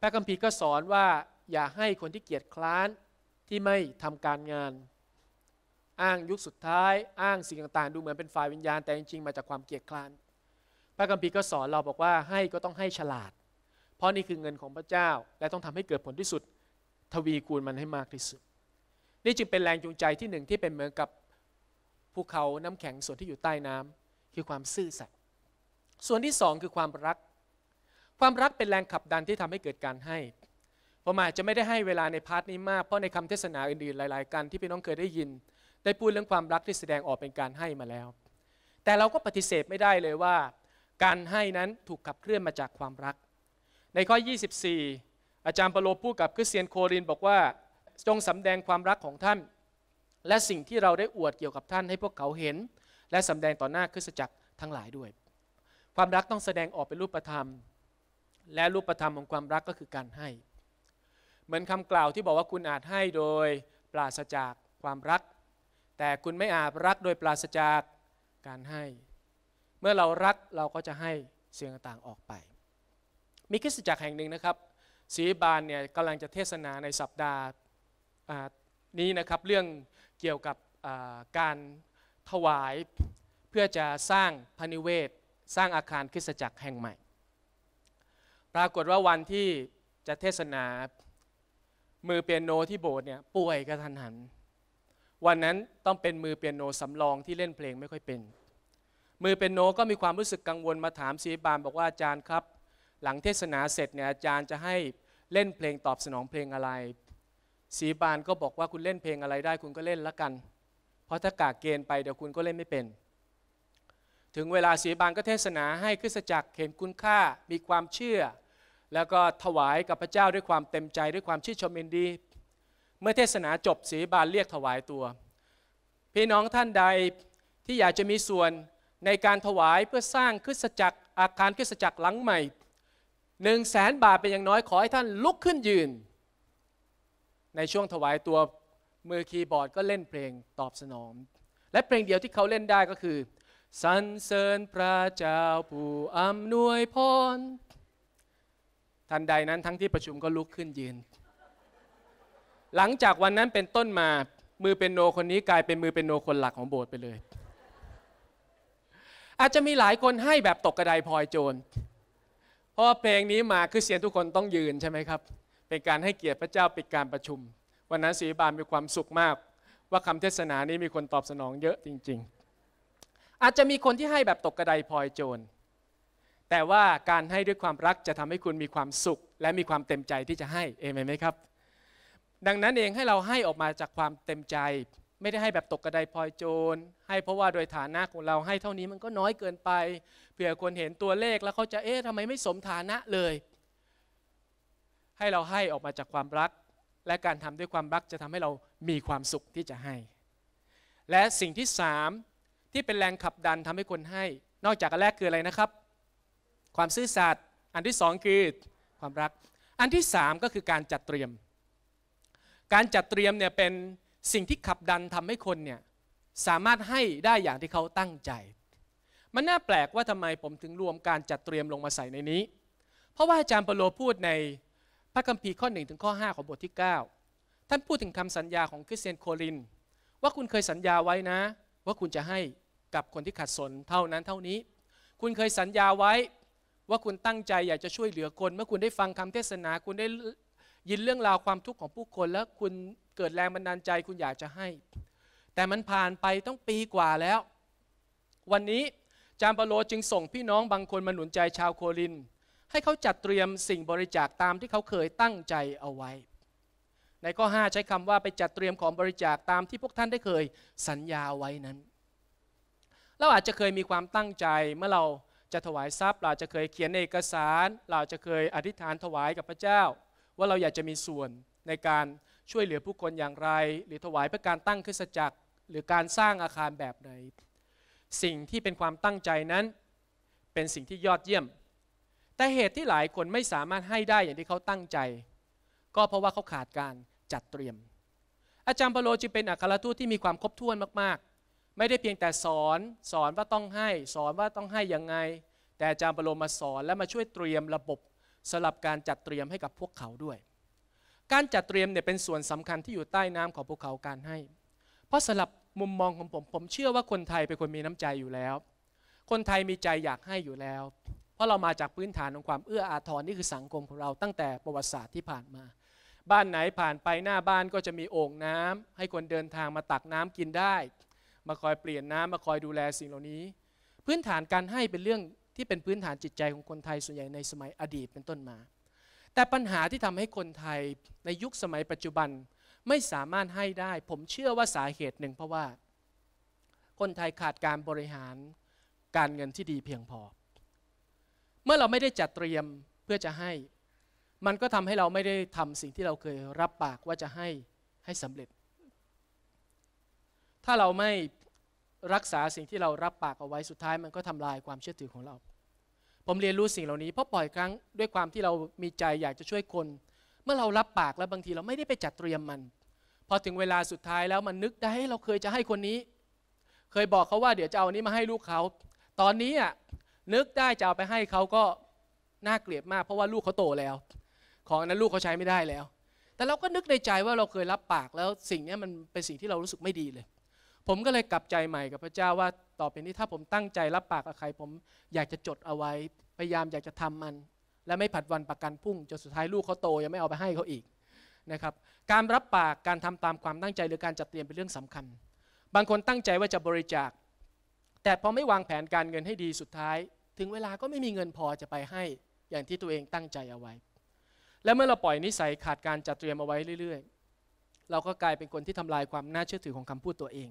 พระคัมภีร์ก็สอนว่า อย่าให้คนที่เกียจคร้านที่ไม่ทำการงาน อ้างยุคสุดท้าย อ้างสิ่งต่าง ๆ ดูเหมือนเป็นฝ่ายวิญญาณแต่จริงๆมาจากความเกียจคร้าน พระคัมภีร์ก็สอนเราบอกว่าให้ก็ต้องให้ฉลาดเพราะนี่คือเงินของพระเจ้าและต้องทำให้เกิดผลที่สุดทวีคูณมันให้มากที่สุด นี่จึงเป็นแรงจูงใจที่หนึ่งที่เป็นเหมือนกับภูเขาน้ำแข็งส่วนที่อยู่ใต้น้ำคือความซื่อสัตย์ส่วนที่สองคือความรัก ความรักเป็นแรงขับดันที่ทำให้เกิดการให้ผมอาจจะไม่ได้ให้เวลาในพาร์ทนี้มาก เพราะในคำเทศนาอื่นๆ หลายๆการที่พี่น้องเคยได้ยินได้พูดเรื่องความรักที่แสดงออกเป็นการให้มาแล้ว แต่เราก็ปฏิเสธไม่ได้เลยว่า การให้นั้นถูกขับเคลื่อนมาจากความรักในข้อ 24 อาจารย์เปโลพูดกับคริสเตียนโครินบอกว่าจงสำแดงความรักของท่าน และสิ่งที่เราได้อวดเกี่ยวกับท่านให้พวกเขาเห็น และสำแดงต่อหน้าคริสจักรทั้งหลายด้วย ความรักต้องแสดงออกเป็นรูปธรรม และรูปธรรมของความรักก็คือการให้ เหมือนคำกล่าวที่บอกว่าคุณอาจให้โดยปราศจากความรัก แต่คุณไม่อาจรักโดยปราศจากการให้ เมื่อเรารักเราก็จะให้เสียงต่างออกไปมีคริสตจักรแห่งหนึ่งนะครับ ศรีบาลเนี่ยกำลังจะเทศนาในสัปดาห์นี้นะครับ เรื่องเกี่ยวกับการถวาย เพื่อจะสร้างพนิเวศ สร้างอาคารคริสตจักรแห่งใหม่ ปรากฏว่าวันที่จะเทศนา มือเปียโนที่โบสถ์เนี่ยป่วยกระทันหัน วันนั้นต้องเป็นมือเปียโนสำรองที่เล่นเพลงไม่ค่อยเป็น มือเปียโนก็มีความรู้สึกกังวลมาถามศรีบาลบอกว่าอาจารย์ครับหลังเทศนาเสร็จเนี่ยอาจารย์จะให้เล่นเพลงตอบสนองเพลงอะไร สีบานก็บอกว่าคุณเล่นเพลงอะไรได้คุณก็เล่นละกัน เพราะถ้ากากเกณฑ์ไปเดี๋ยวคุณก็เล่นไม่เป็น ถึงเวลาสีบานก็เทศนาให้คริสจักรเห็นคุณค่ามีความเชื่อ แล้วก็ถวายกับพระเจ้าด้วยความเต็มใจด้วยความชื่นชมยินดี เมื่อเทศนาจบสีบานเรียกถวายตัวพี่น้องท่านใดที่อยากจะมีส่วนในการถวายเพื่อสร้างคริสจักรอาคารคริสจักรหลังใหม่หนึ่งแสนบาทเป็นอย่างน้อย ขอให้ท่านลุกขึ้นยืน ในช่วงถวายตัวมือคีย์บอร์ดก็เล่นเพลงตอบสนองและเพลงเดียวที่เขาเล่นได้ก็คือสรรเสริญพระเจ้า ผู้อำนวยพรทันใดนั้นทั้งที่ประชุมก็ลุกขึ้นยืน หลังจากวันนั้นเป็นต้นมามือเป็นโนคนนี้กลายเป็นมือเป็นโนคนหลักของโบสถ์ไปเลย อาจจะมีหลายคนให้แบบตกกระไดพลอยโจรราะว่าเพลงนี้มาคือเสียงทุกคนต้องยืนใช่ไหมครับ เป็นการให้เกียรติพระเจ้าปิดการประชุม วันนั้นศรีบาลมีความสุขมาก ว่าคำเทศนานี้มีคนตอบสนองเยอะจริง ๆ อาจจะมีคนที่ให้แบบตกกระไดพลอยโจรแต่ว่าการให้ด้วยความรักจะทำให้คุณมีความสุข และมีความเต็มใจที่จะให้เอเมนไหมครับ ดังนั้นเองให้เราให้ออกมาจากความเต็มใจไม่ได้ให้แบบตกกระไดพลอยโจรให้เพราะว่าโดยฐานะของเราให้เท่านี้มันก็น้อยเกินไป เผื่อคนเห็นตัวเลขแล้วเขาจะเอ๊ะทำไมไม่สมฐานะเลย ให้เราให้ออกมาจากความรักและการทำด้วยความรักจะทำให้เรามีความสุขที่จะให้ และสิ่งที่สามที่เป็นแรงขับดันทำให้คนให้ นอกจากอันแรกคืออะไรนะครับ ความซื่อสัตย์อันที่สองคือความรักอันที่สามก็คือการจัดเตรียม การจัดเตรียมเนี่ยเป็นสิ่งที่ขับดันทำให้คนเนี่ยสามารถให้ได้อย่างที่เขาตั้งใจ มันน่าแปลกว่าทำไมผมถึงรวมการจัดเตรียมลงมาใส่ในนี้ เพราะว่าอาจารย์เปโลพูดในพระคัมภีร์ข้อ1ถึงข้อ5ของบทที่ 9 ท่านพูดถึงคำสัญญาของคริสเตียนโคลิน ว่าคุณเคยสัญญาไว้นะ ว่าคุณจะให้กับคนที่ขัดสนเท่านั้นเท่านี้ คุณเคยสัญญาไว้ ว่าคุณตั้งใจ อยากจะช่วยเหลือคน เมื่อคุณได้ฟังคำเทศนา คุณได้ยินเรื่องราวความทุกข์ของผู้คนแล้วคุณเกิดแรงบันดาลใจคุณอยากจะให้ แต่มันผ่านไปต้องปีกว่าแล้ว วันนี้จามปโลจึงส่งพี่น้องบางคนมาหนุนใจชาวโคลิน ให้เขาจัดเตรียมสิ่งบริจาคตามที่เขาเคยตั้งใจเอาไว้ ในข้อ5ใช้คำว่าไปจัดเตรียมของบริจาคตามที่พวกท่านได้เคยสัญญาไว้นั้น เราอาจจะเคยมีความตั้งใจเมื่อเราจะถวายทรัพย์ เราจะเคยเขียนเอกสาร เราจะเคยอธิษฐานถวายกับพระเจ้า ว่าเราอยากจะมีส่วนในการช่วยเหลือผู้คนอย่างไร หรือถวายเพื่อการตั้งคริสตจักร หรือการสร้างอาคารแบบไหนสิ่งที่เป็นความตั้งใจนั้น เป็นสิ่งที่ยอดเยี่ยม แต่เหตุที่หลายคนไม่สามารถให้ได้อย่างที่เขาตั้งใจ ก็เพราะว่าเขาขาดการจัดเตรียม อาจารย์เปโลจึงเป็นอัครทูตที่มีความครบถ้วนมากๆ ไม่ได้เพียงแต่สอนสอนว่าต้องให้ สอนว่าต้องให้ยังไงแต่อาจารย์เปโลมาสอนและมาช่วยเตรียมระบบสำหรับการจัดเตรียมให้กับพวกเขาด้วยการจัดเตรียมเนี่ยเป็นส่วนสำคัญที่อยู่ใต้น้ำของภูเขาการให้ เพราะสลับมุมมองของผมผมเชื่อว่าคนไทยเป็นคนมีน้ำใจอยู่แล้ว คนไทยมีใจอยากให้อยู่แล้ว เพราะเรามาจากพื้นฐานของความเอื้ออาทรนี่คือสังคมของเราตั้งแต่ประวัติศาสตร์ที่ผ่านมา บ้านไหนผ่านไปหน้าบ้านก็จะมีโอ่งน้ำ ให้คนเดินทางมาตักน้ำกินได้ มาคอยเปลี่ยนน้ำมาคอยดูแลสิ่งเหล่านี้ พื้นฐานการให้เป็นเรื่องที่เป็นพื้นฐานจิตใจของคนไทยส่วนใหญ่ในสมัยอดีตเป็นต้นมาแต่ปัญหาที่ทำให้คนไทยในยุคสมัยปัจจุบันไม่สามารถให้ได้ผมเชื่อว่าสาเหตุหนึ่งเพราะว่า คนไทยขาดการบริหารการเงินที่ดีเพียงพอ เมื่อเราไม่ได้จัดเตรียมเพื่อจะให้ มันก็ทำให้เราไม่ได้ทำสิ่งที่เราเคยรับปากว่าจะให้ให้สำเร็จ ถ้าเราไม่รักษาสิ่งที่เรารับปากเอาไว้สุดท้าย มันก็ทำลายความเชื่อถือของเราผมเรียนรู้สิ่งเหล่านี้เพราะปล่อยครั้งด้วยความที่เรามีใจอยากจะช่วยคน เมื่อเรารับปากแล้วบางทีเราไม่ได้ไปจัดเตรียมมัน พอถึงเวลาสุดท้ายแล้วมันนึกได้เราเคยจะให้คนนี้ เคยบอกเขาว่าเดี๋ยวจะเอานี้มาให้ลูกเขา ตอนนี้อ่ะนึกได้จะเอาไปให้เขาก็น่าเกลียดมากเพราะว่าลูกเขาโตแล้ว ของนั้นลูกเขาใช้ไม่ได้แล้ว แต่เราก็นึกในใจว่าเราเคยรับปากแล้วสิ่งนี้มันเป็นสิ่งที่เรารู้สึกไม่ดีเลย ผมก็เลยกลับใจใหม่กับพระเจ้าว่าต่อไปนี้ถ้าผมตั้งใจรับปากกับใคร ผม อยากจะจดเอาไว้ พยายามอยากจะทำมัน และไม่ผัดวันประกันพุ่งจนสุดท้ายลูกเขาโตยังไม่เอาไปให้เขาอีกนะครับการรับปากการทำตามความตั้งใจหรือการจัดเตรียมเป็นเรื่องสำคัญ บางคนตั้งใจว่าจะบริจาค แต่พอไม่วางแผนการเงินให้ดีสุดท้าย ถึงเวลาก็ไม่มีเงินพอจะไปให้อย่างที่ตัวเองตั้งใจเอาไว้ และเมื่อเราปล่อยนิสัยขาดการจัดเตรียมเอาไว้เรื่อย ๆ เราก็กลายเป็นคนที่ทำลายความน่าเชื่อถือของคำพูดตัวเอง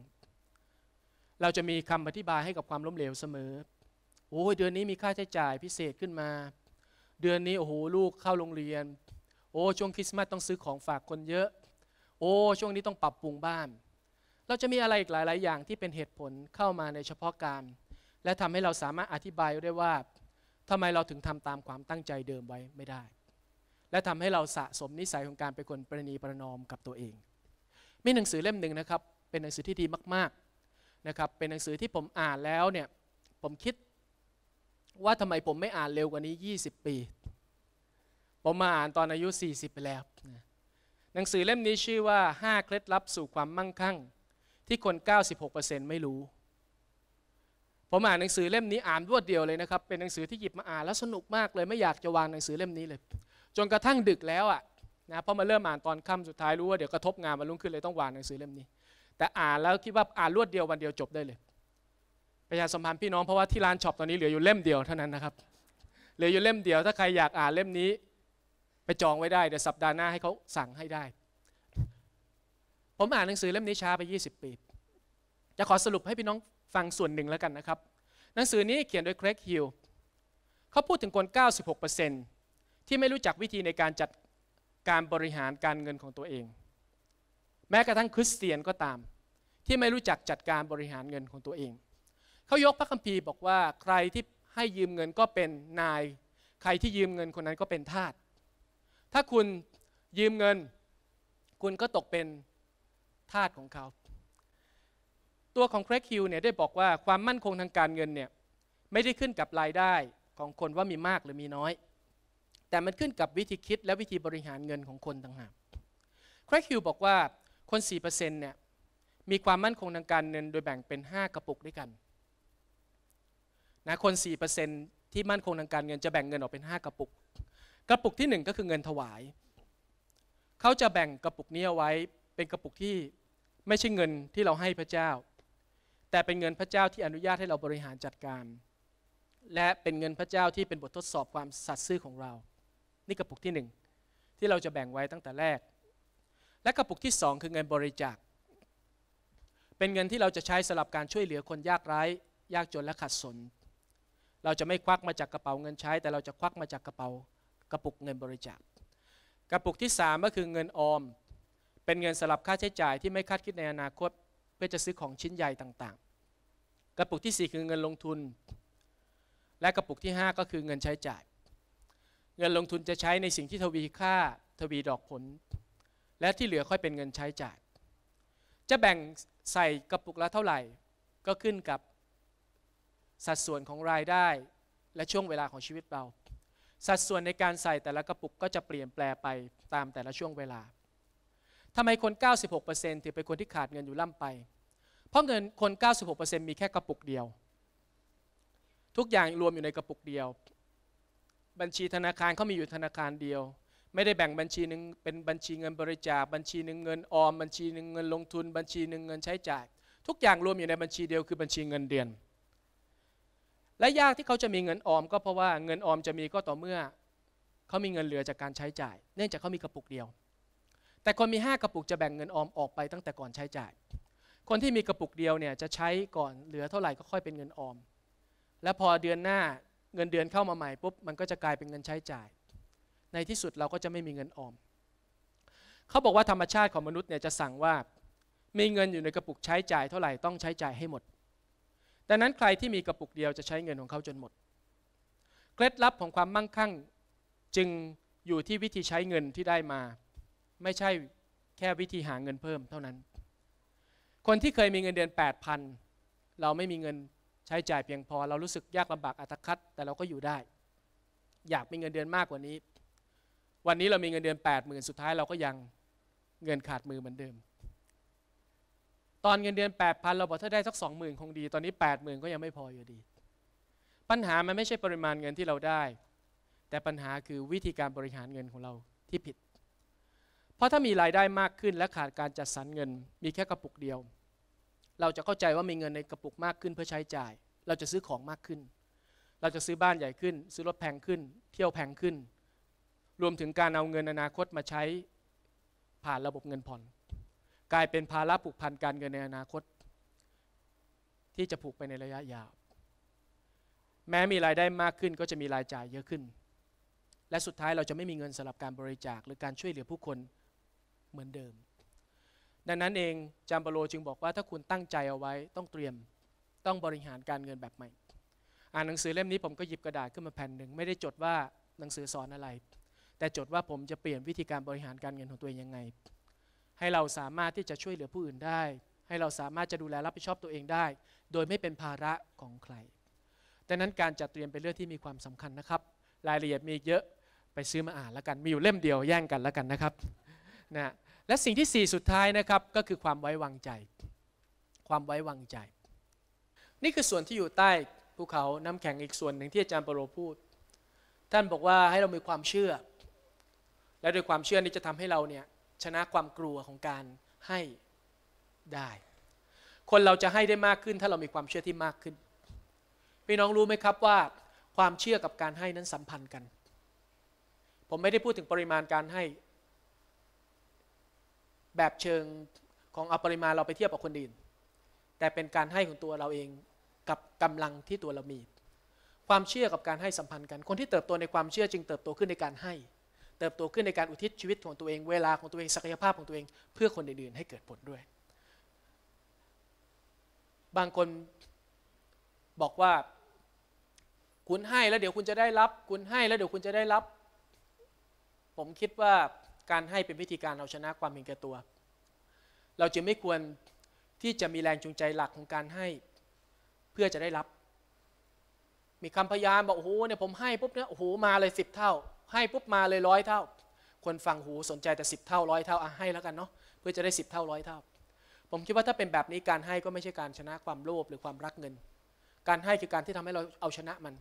เราจะมีคำอธิบายให้กับความล้มเหลวเสมอ โอ้ยเดือนนี้มีค่าใช้จ่ายพิเศษขึ้นมา เดือนนี้โอ้โห ลูกเข้าโรงเรียน โอ้ ช่วงคริสต์มาสต้องซื้อของฝากคนเยอะ โอ้ ช่วงนี้ต้องปรับปรุงบ้าน เราจะมีอะไรอีกหลายๆ อย่างที่เป็นเหตุผลเข้ามาในเฉพาะการ และทำให้เราสามารถอธิบายได้ว่า ทำไมเราถึงทำตามความตั้งใจเดิมไว้ไม่ได้ และทำให้เราสะสมนิสัยของการเป็นคนประนีประนอมกับตัวเอง มีหนังสือเล่มหนึ่งนะครับ เป็นหนังสือที่ดีมาก ๆนะครับเป็นหนังสือที่ผมอ่านแล้วเนี่ยผมคิดว่าทำไมผมไม่อ่านเร็วกว่านี้ 20 ปี ผมมาอ่านตอนอายุ 40 ไปแล้วหนังสือเล่มนี้ชื่อว่า5เคล็ดลับสู่ความมั่งคั่งที่คน96%ไม่รู้ ผมอ่านหนังสือเล่มนี้อ่านรวดเดียวเลย นะครับ เป็นหนังสือที่หยิบมาอ่านแล้วสนุกมากเลย ไม่อยากจะวางหนังสือเล่มนี้เลยจนกระทั่งดึกแล้วอ่ะนะพอมาเริ่มอ่านตอนค่ำสุดท้ายรู้ว่าเดี๋ยวกระทบงานมันลุ้งขึ้นเลยต้องวางหนังสือเล่มนี้แต่อ่านแล้วคิดว่าอ่านรวดเดียววันเดียวจบได้เลยประชาสัมพันธ์พี่น้องเพราะว่าที่ร้านช็อปตอนนี้เหลืออยู่เล่มเดียว เท่านั้นนะครับ เหลืออยู่เล่มเดียว ถ้าใครอยากอ่านเล่มนี้ ไปจองไว้ได้เดี๋ยวสัปดาห์หน้าให้เขาสั่งให้ได้ ผมอ่านหนังสือเล่มนี้ช้าไป 20 ปี จะขอสรุปให้พี่น้องฟังส่วนหนึ่งแล้วกันนะครับหนังสือนี้เขียนโดยเครกฮิลเขาพูดถึงคน96%ที่ไม่รู้จักวิธีในการจัดการบริหารการเงินของตัวเองแม้กระทั่งคริสเตียนก็ตาม ที่ไม่รู้จักจัดการบริหารเงินของตัวเอง เขายกพระคัมภีร์บอกว่าใครที่ให้ยืมเงินก็เป็นนาย ใครที่ยืมเงินคนนั้นก็เป็นทาส ถ้าคุณยืมเงินคุณก็ตกเป็นทาสของเขา ตัวของเครกฮิลเนี่ยได้บอกว่าความมั่นคงทางการเงินเนี่ยไม่ได้ขึ้นกับรายได้ของคนว่ามีมากหรือมีน้อย แต่มันขึ้นกับวิธีคิดและวิธีบริหารเงินของคนต่างหากครกฮิลบอกว่าคน 4%เนี่ย มีความมั่นคงทางการเงิน โดยแบ่งเป็น 5 กระปุกด้วยกันนะ คน 4%ที่มั่นคงทางการเงินจะแบ่งเงินออกเป็น 5 กระปุก กระปุกที่1ก็คือเงินถวายเขาจะแบ่งกระปุกนี้เอาไว้เป็นกระปุกที่ไม่ใช่เงินที่เราให้พระเจ้า แต่เป็นเงินพระเจ้าที่อนุญาตให้เราบริหารจัดการ และเป็นเงินพระเจ้าที่เป็นบททดสอบความสัตย์ซื่อของเรา นี่กระปุกที่1ที่เราจะแบ่งไว้ตั้งแต่แรกและกระปุกที่2คือเงินบริจาค เป็นเงินที่เราจะใช้สำหรับการช่วยเหลือคนยากไร้ยากจนและขัดสน เราจะไม่ควักมาจากกระเป๋าเงินใช้แต่เราจะควักมาจากกระเป๋า กระปุกเงินบริจาค กระปุกที่ 3 ก็คือเงินออม เป็นเงินสำหรับค่าใช้จ่ายที่ไม่คาดคิดในอนาคตเพื่อจะซื้อของชิ้นใหญ่ต่างๆ กระปุกที่ 4 คือเงินลงทุน และกระปุกที่ 5 ก็คือเงินใช้จ่าย เงินลงทุนจะใช้ในสิ่งที่ทวีค่าทวีดอกผลและที่เหลือค่อยเป็นเงินใช้จ่าย จะแบ่งใส่กระปุกละเท่าไหร่ ก็ขึ้นกับสัดส่วนของรายได้และช่วงเวลาของชีวิตเรา สัดส่วนในการใส่แต่ละกระปุกก็จะเปลี่ยนแปลไปตามแต่ละช่วงเวลา ทำไมคน 96%ถือเป็นคนที่ขาดเงินอยู่ล่ำไป เพราะเงินคน 96%มีแค่กระปุกเดียว ทุกอย่างรวมอยู่ในกระปุกเดียว บัญชีธนาคารเขามีอยู่ธนาคารเดียวไม่ได้แบ่งบัญชีหนึ่งเป็นบัญชีเงินบริจาคบัญชีหนึ่งเงินออม บัญชีหนึ่งเงินลงทุนบัญชีหนึ่งเงินใช้จ่ายทุกอย่างรวมอยู่ในบัญชีเดียวคือบัญชีเงินเดือน และยากที่เขาจะมีเงินออมก็เพราะว่าเงินออมจะมีก็ต่อเมื่อเขามีเงินเหลือจากการใช้จ่าย เนื่องจากเขามีกระปุกเดียว แต่คนมี5กระปุกจะแบ่งเงินออมออกไปตั้งแต่ก่อนใช้จ่าย คนที่มีกระปุกเดียวเนี่ยจะใช้ก่อนเหลือเท่าไหร่ก็ค่อยเป็นเงินออม และพอเดือนหน้าเงินเดือนเข้ามาใหม่ปุ๊บมันก็จะกลายเป็นเงินใช้จ่ายในที่สุดเราก็จะไม่มีเงินออม เขาบอกว่าธรรมชาติของมนุษย์เนี่ย จะสั่งว่ามีเงินอยู่ในกระปุกใช้จ่ายเท่าไหร่ต้องใช้จ่ายให้หมด ดังนั้นใครที่มีกระปุกเดียวจะใช้เงินของเขาจนหมดเคล็ดลับของความมั่งคั่งจึงอยู่ที่วิธีใช้เงินที่ได้มา ไม่ใช่แค่วิธีหาเงินเพิ่มเท่านั้น คนที่เคยมีเงินเดือน8,000 เราไม่มีเงินใช้จ่ายเพียงพอ เรารู้สึกยากลำบากอัตคัดแต่เราก็อยู่ได้ อยากมีเงินเดือนมากกว่านี้วันนี้เรามีเงินเดือน8ปดหมื่นสุดท้ายเราก็ยังเงินขาดมือเหมือนเดิม ตอนเงินเดือน8ปดพันเราบอกถ้าได้สักสองหมื่นคงดีตอนนี้8ปดหมื่นก็ยังไม่พออยู่ดี ปัญหามันไม่ใช่ปริมาณเงินที่เราได้ แต่ปัญหาคือวิธีการบริหารเงินของเราที่ผิด เพราะถ้ามีรายได้มากขึ้นและขาดการจัดสรรเงิน มีแค่กระปุกเดียว เราจะเข้าใจว่ามีเงินในกระปุกมากขึ้นเพื่อใช้จ่าย เราจะซื้อของมากขึ้น เราจะซื้อบ้านใหญ่ขึ้น ซื้อรถแพงขึ้น เที่ยวแพงขึ้นรวมถึงการเอาเงินอนาคตมาใช้ผ่านระบบเงินผ่อน กลายเป็นภาระผูกพันการเงินในอนาคต ที่จะผูกไปในระยะยาวแม้มีรายได้มากขึ้นก็จะมีรายจ่ายเยอะขึ้น และสุดท้ายเราจะไม่มีเงินสำหรับการบริจาคหรือการช่วยเหลือผู้คนเหมือนเดิม ดังนั้นเองจามบโลจึงบอกว่าถ้าคุณตั้งใจเอาไว้ต้องเตรียมต้องบริหารการเงินแบบใหม่ อ่านหนังสือเล่มนี้ผมก็หยิบกระดาษขึ้นมาแผ่นหนึ่งไม่ได้จดว่าหนังสือสอนอะไรแต่จดว่าผมจะเปลี่ยนวิธีการบริหารการเงินของตัวเองยังไง ให้เราสามารถที่จะช่วยเหลือผู้อื่นได้ ให้เราสามารถจะดูแลรับผิดชอบตัวเองได้ โดยไม่เป็นภาระของใครดังนั้นการจัดเตรียมเป็นเรื่องที่มีความสำคัญนะครับ รายละเอียดมีเยอะไปซื้อมาอ่าน แล้วกันมีอยู่เล่มเดียวแย่งกันแล้วกันนะครับนะและสิ่งที่ 4 สุดท้ายนะครับก็คือความไว้วางใจ ความไว้วางใจ นี่คือส่วนที่อยู่ใต้ภูเขาน้ำแข็งอีกส่วนหนึ่งที่อาจารย์ปรโรพูดท่านบอกว่าให้เรามีความเชื่อและโดยความเชื่อนี้จะทำให้เราเนี่ยชนะความกลัวของการให้ได้ คนเราจะให้ได้มากขึ้นถ้าเรามีความเชื่อที่มากขึ้น พี่น้องรู้ไหมครับว่าความเชื่อกับการให้นั้นสัมพันธ์กัน ผมไม่ได้พูดถึงปริมาณการให้ แบบเชิงของเอาปริมาณเราไปเทียบกับคนอื่น แต่เป็นการให้ของตัวเราเองกับกำลังที่ตัวเรามี ความเชื่อกับการให้สัมพันธ์กัน คนที่เติบโตในความเชื่อจึงเติบโตขึ้นในการให้เติบโตขึ้นในการอุทิศชีวิตของตัวเองเวลาของตัวเองศักยภาพของตัวเอง เพื่อคนอื่นๆให้เกิดผลด้วย บางคนบอกว่า คุณให้แล้วเดี๋ยวคุณจะได้รับ คุณให้ แล้วเดี๋ยวคุณจะได้รับ ผมคิดว่าการให้เป็นวิธีการเอาชนะความเห็นแก่ตัว เราจะไม่ควรที่จะมีแรงจูงใจหลักของการให้ เพื่อจะได้รับ มีคำพยานบอกโอ้โหเนี่ยผมให้ปุ๊บเนี่ยโอ้โหมาเลยสิบเท่าให้ปุ๊บมาเลยร้อยเท่าคนฟังหูสนใจแต่สิบเท่าร้อยเท่าอ่ะให้แล้วกันเนาะเพื่อจะได้สิบเท่าร้อยเท่า ผมคิดว่าถ้าเป็นแบบนี้การให้ก็ไม่ใช่การชนะความโลภหรือความรักเงิน การให้คือการที่ทำให้เราเอาชนะมัน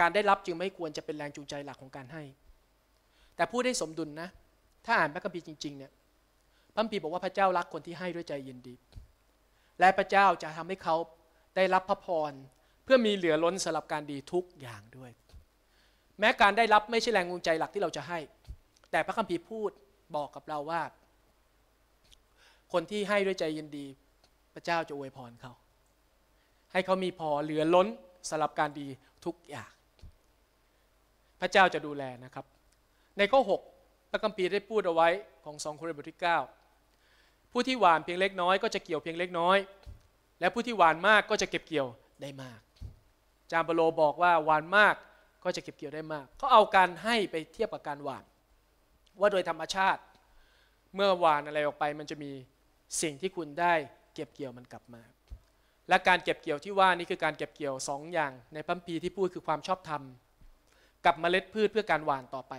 การได้รับจึงไม่ควรจะเป็นแรงจูงใจหลักของการให้ แต่ผู้ได้สมดุลนะ ถ้าอ่านพระคัมภีร์จริงๆเนี่ยพระคัมภีร์บอกว่าพระเจ้ารักคนที่ให้ด้วยใจเย็นดี และพระเจ้าจะทำให้เขาได้รับพระพร เพื่อมีเหลือล้นสำหรับการดีทุกอย่างด้วยแม้การได้รับไม่ใช่แรงจูงใจหลักที่เราจะให้ แต่พระคัมภีร์พูดบอกกับเราว่า คนที่ให้ด้วยใจเย็นดี พระเจ้าจะอวยพรเขา ให้เขามีพอเหลือล้นสำหรับการดีทุกอย่าง พระเจ้าจะดูแลนะครับ ในข้อ 6 พระคัมภีร์ได้พูดเอาไว้ของสองโครินธ์บทที่ 9 ผู้ที่หวานเพียงเล็กน้อยก็จะเกี่ยวเพียงเล็กน้อย และผู้ที่หวานมากก็จะเก็บเกี่ยวได้มากจามเปโลบอกว่าหวานมากก็จะเก็บเกี่ยวได้มาก เขาเอาการให้ไปเทียบกับการหวาน ว่าโดยธรรมชาติเมื่อหวานอะไรออกไปมันจะมีสิ่งที่คุณได้ เก็บเกี่ยวมันกลับมา และการเก็บเกี่ยวที่ว่านี่คือการเก็บเกี่ยว 2ออย่างในพัมพีที่พูดคือความชอบธรรมกับเมล็ดพืชเพื่อการหวานต่อไป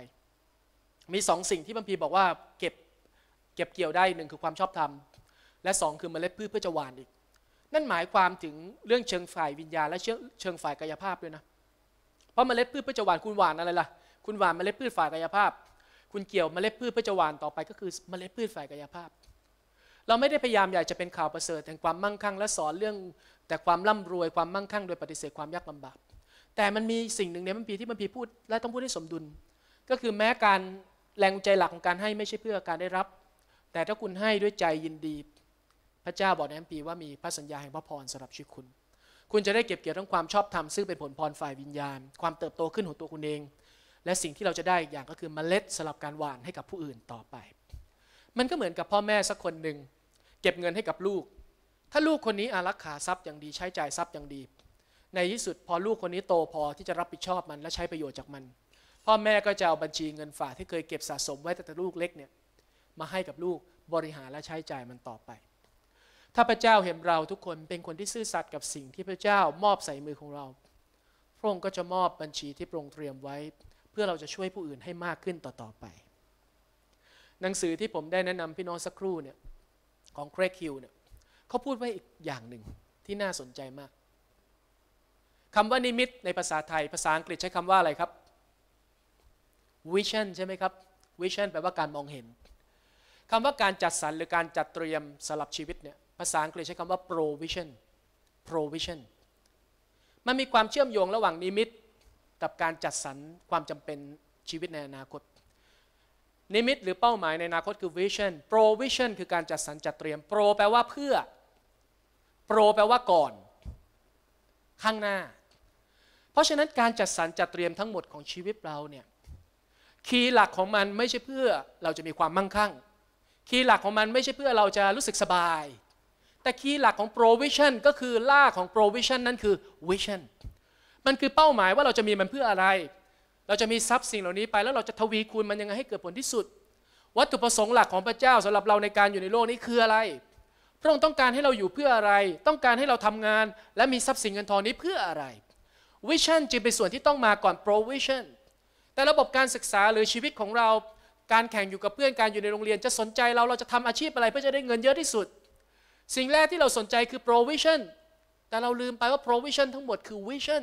มีสองสิ่งที่พัมพีบอกว่าเก็บเก็บเกี่ยวได้หนึ่งคือความชอบธรรม และ 2 คือเมล็ดพืชเพื่อจะหวานอีก นั่นหมายความถึงเรื่องเชิงฝ่ายวิญญาณ และเชิงฝ่ายกายภาพด้วยนะเพราะเมล็ดพืชเพื่อจะหวานคุณหวานอะไรล่ะคุณหวานเมล็ดพืชฝ่ายกายภาพ คุณเกี่ยวเมล็ดพืชเพื่อจะหวานต่อไป ก็คือเมล็ดพืชฝ่ายกายภาพ เราไม่ได้พยายามอยากจะเป็นข่าวประเสริฐแห่งความมั่งคั่งและสอนเรื่องแต่ความร่ำรวยความมั่งคั่ง โดยปฏิเสธความยากลำบากแต่มันมีสิ่งหนึ่งในมันพีที่มันพีพูด และต้องพูดให้สมดุล ก็คือแม้การแรงใจหลักของการให้ไม่ใช่เพื่อการได้รับ แต่ถ้าคุณให้ด้วยใจยินดี พระเจ้าบอกในมันพีว่ามีพระสัญญาแห่งพระพรสำหรับชีวิตคุณคุณจะได้เก็บเกี่ยวทั้งความชอบธรรมซึ่งเป็นผลพรฝ่ายวิญญาณ ความเติบโตขึ้นของตัวคุณเอง และสิ่งที่เราจะได้อย่างก็คือมเมล็ดสำหรับการหว่านให้กับผู้อื่นต่อไป มันก็เหมือนกับพ่อแม่สักคนหนึ่ง เก็บเงินให้กับลูก ถ้าลูกคนนี้อารักขาทรัพย์อย่างดีใช้จ่ายทรัพย์อย่างดี ในที่สุดพอลูกคนนี้โตพอที่จะรับผิดชอบมันและใช้ประโยชน์จากมัน พ่อแม่ก็จะเอาบัญชีเงินฝากที่เคยเก็บสะสมไว้แต่ลูกเล็กเนี่ยมาให้กับลูกบริหารและใช้จ่ายมันต่อไปถ้าพระเจ้าเห็นเราทุกคนเป็นคนที่ซื่อสัตย์กับสิ่งที่พระเจ้ามอบใส่มือของเรา พระองค์ก็จะมอบบัญชีที่พระองค์เตรียมไว้ เพื่อเราจะช่วยผู้อื่นให้มากขึ้นต่อ ๆ ไป หนังสือที่ผมได้แนะนำพี่น้องสักครู่เนี่ยของเครกฮิลเนี่ยเขาพูดไว้อีกอย่างหนึ่งที่น่าสนใจมาก คำว่านิมิตในภาษาไทย ภาษาอังกฤษใช้คำว่าอะไรครับ vision ใช่ไหมครับ vision แปลว่าการมองเห็นคำว่าการจัดสรรหรือการจัดเตรียมสำหรับชีวิตเนี่ยภาษาอังกฤษใช้คำว่า provision provision มันมีความเชื่อมโยงระหว่างนิมิตกับการจัดสรรความจำเป็นชีวิตในอนาคต นิมิตหรือเป้าหมายในอนาคต คือ vision provision คือการจัดสรรจัดเตรียม pro แปลว่าเพื่อ pro แปลว่าก่อน ข้างหน้า เพราะฉะนั้นการจัดสรรจัดเตรียมทั้งหมดของชีวิตเราเนี่ย คีย์หลักของมันไม่ใช่เพื่อเราจะมีความมั่งคั่ง คีย์หลักของมันไม่ใช่เพื่อเราจะรู้สึกสบายแต่คีย์หลักของ provision ก็คือล่าของ provision นั้นคือ vision มันคือเป้าหมายว่าเราจะมีมันเพื่ออะไร เราจะมีทรัพย์สิ่งเหล่านี้ไป แล้วเราจะทวีคูณมันยังไงให้เกิดผลที่สุด วัตถุประสงค์หลักของพระเจ้าสำหรับเราในการอยู่ในโลกนี้คืออะไรพระองค์ต้องการให้เราอยู่เพื่ออะไร ต้องการให้เราทำงาน และมีทรัพย์สินเงินทองนี้เพื่ออะไร vision จึงเป็นส่วนที่ต้องมาก่อน provision แต่ระบบการศึกษาหรือชีวิตของเรา การแข่งอยู่กับเพื่อนการอยู่ในโรงเรียนจะสนใจเราเราจะทำอาชีพอะไรเพื่อจะได้เงินเยอะที่สุดสิ่งแรกที่เราสนใจคือ provision แต่เราลืมไปว่า provision ทั้งหมดคือ vision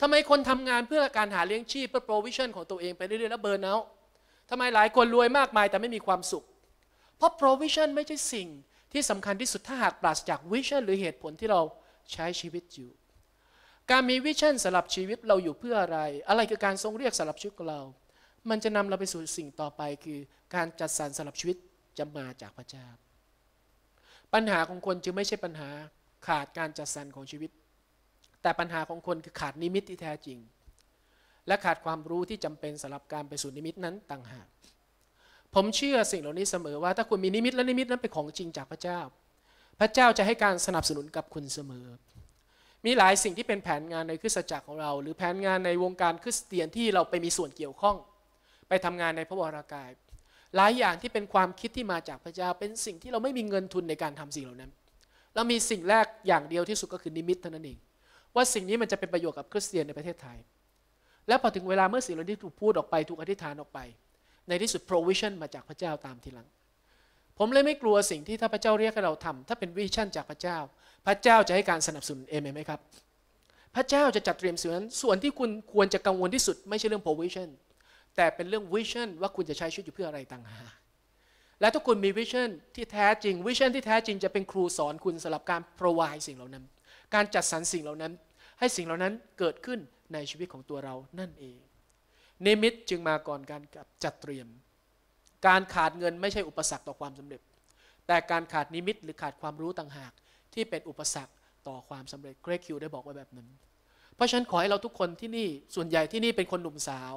ทำไมคนทำงานเพื่อการหาเลี้ยงชีพเพื่อ provision ของตัวเองไปเรื่อยๆ แล้วเบิร์นเอาทำไมหลายคนรวยมากมายแต่ไม่มีความสุข เพราะ provision ไม่ใช่สิ่ง ที่สำคัญที่สุดถ้าหากปราศจาก vision หรือเหตุผลที่เราใช้ชีวิตอยู่ การมีวิชั่นสำหรับชีวิตเราอยู่เพื่ออะไร อะไรคือการทรงเรียกสำหรับชีวิตของเรา มันจะนำเราไปสู่สิ่งต่อไปคือการจัดสรรสำหรับชีวิตจะมาจากพระเจ้าปัญหาของคนจึงไม่ใช่ปัญหาขาดการจัดสรรของชีวิต แต่ปัญหาของคนคือขาดนิมิตที่แท้จริง และขาดความรู้ที่จำเป็นสำหรับการไปสู่นิมิตนั้นต่างหากผมเชื่อสิ่งเหล่านี้เสมอว่าถ้าคุณมีนิมิต และนิมิตนั้นเป็นของจริงจากพระเจ้า พระเจ้าจะให้การสนับสนุนกับคุณเสมอ มีหลายสิ่งที่เป็นแผนงานในคริสตจักรของเรา หรือแผนงานในวงการคริสเตียนที่เราไปมีส่วนเกี่ยวข้อง ไปทำงานในพระวรากายหลายอย่างที่เป็นความคิดที่มาจากพระเจ้า เป็นสิ่งที่เราไม่มีเงินทุนในการทำสิ่งเหล่านั้น เรามีสิ่งแรกอย่างเดียวที่สุดก็คือนิมิตเท่านั้นเองว่าสิ่งนี้มันจะเป็นประโยชน์กับคริสเตียนในประเทศไทย และพอถึงเวลาเมื่อสิ่งเหล่านี้ถูกพูดออกไปถูกอธิษฐานออกไป ในที่สุด provision มาจากพระเจ้าตามทีหลัง ผมเลยไม่กลัวสิ่งที่ถ้าพระเจ้าเรียกให้เราทำ ถ้าเป็นวิชั่นจากพระเจ้าพระเจ้าจะให้การสนับสนุนเอเมนไหมครับ พระเจ้าจะจัดเตรียมส่วนนั้นส่วนที่คุณควรจะกังวลที่สุด ไม่ใช่เรื่อง provision แต่เป็นเรื่องวิชั่นว่าคุณจะใช้ชีวิตอยู่เพื่ออะไรต่างหากและถ้าคุณมีวิชั่นที่แท้จริงวิชั่นที่แท้จริงจะเป็นครูสอนคุณสำหรับการ provide สิ่งเหล่านั้น การจัดสรรสิ่งเหล่านั้น ให้สิ่งเหล่านั้นเกิดขึ้นในชีวิตของตัวเรานั่นเองนิมิตจึงมาก่อนการจัดเตรียมการขาดเงินไม่ใช่อุปสรรคต่อความสำเร็จ แต่การขาดนิมิตหรือขาดความรู้ต่างหากที่เป็นอุปสรรคต่อความสำเร็จเกรกคิวได้บอกไว้แบบนั้น เพราะฉะนั้นขอให้เราทุกคนที่นี่ส่วนใหญ่ที่นี่เป็นคนหนุ่มสาว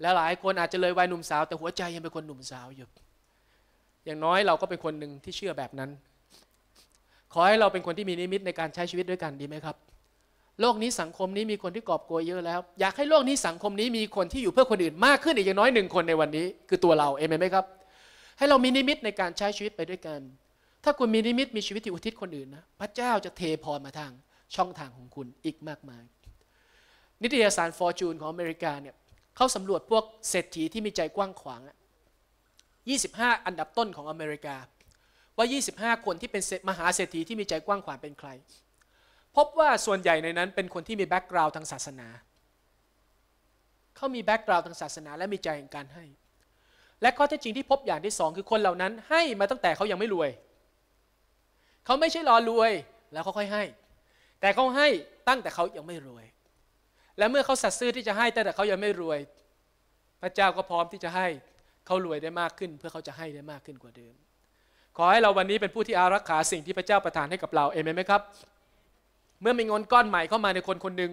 และหลายคนอาจจะเลยวัยหนุ่มสาวแต่หัวใจยังเป็นคนหนุ่มสาวอยู่ อย่างน้อยเราก็เป็นคนหนึ่งที่เชื่อแบบนั้น ขอให้เราเป็นคนที่มีนิมิตในการใช้ชีวิตด้วยกันดีไหมครับ โลกนี้สังคมนี้มีคนที่กอบโกยเยอะแล้วอยากให้โลกนี้สังคมนี้มีคนที่อยู่เพื่อคนอื่นมากขึ้น อีกอย่างน้อยหนึ่งคนในวันนี้คือตัวเราเองไหมครับ ให้เรามีนิมิตในการใช้ชีวิตไปด้วยกัน ถ้าคุณมีนิมิตมีชีวิตที่อุทิศคนอื่นนะพระเจ้าจะเทพรมาทางช่องทางของคุณอีกมากมาย นิตยสารฟอร์จูนของอเมริกาเนี่ยเขาสำรวจพวกเศรษฐีที่มีใจกว้างขวาง 25 อันดับต้นของอเมริกา ว่า 25 คนที่เป็นมหาเศรษฐีที่มีใจกว้างขวางเป็นใคร พบว่าส่วนใหญ่ในนั้นเป็นคนที่มีแบ็กกราวด์ทางศาสนา เขามีแบ็กกราวด์ทางศาสนาและมีใจแห่งการให้ และข้อเท็จจริงที่พบอย่างที่สองคือคนเหล่านั้นให้มาตั้งแต่เขายังไม่รวย เขาไม่ใช่รอรวยแล้วเขาค่อยให้ แต่เขาให้ตั้งแต่เขายังไม่รวยและเมื่อเขาสัตย์ซื่อที่จะให้แต่เขายังไม่รวย พระเจ้าก็พร้อมที่จะให้เขารวยได้มากขึ้นเพื่อเขาจะให้ได้มากขึ้นกว่าเดิม ขอให้เราวันนี้เป็นผู้ที่อารักขาสิ่งที่พระเจ้าประทานให้กับเราเอเมนไหมครับ เมื่อมีเงินก้อนใหม่เข้ามาในคนคนหนึ่ง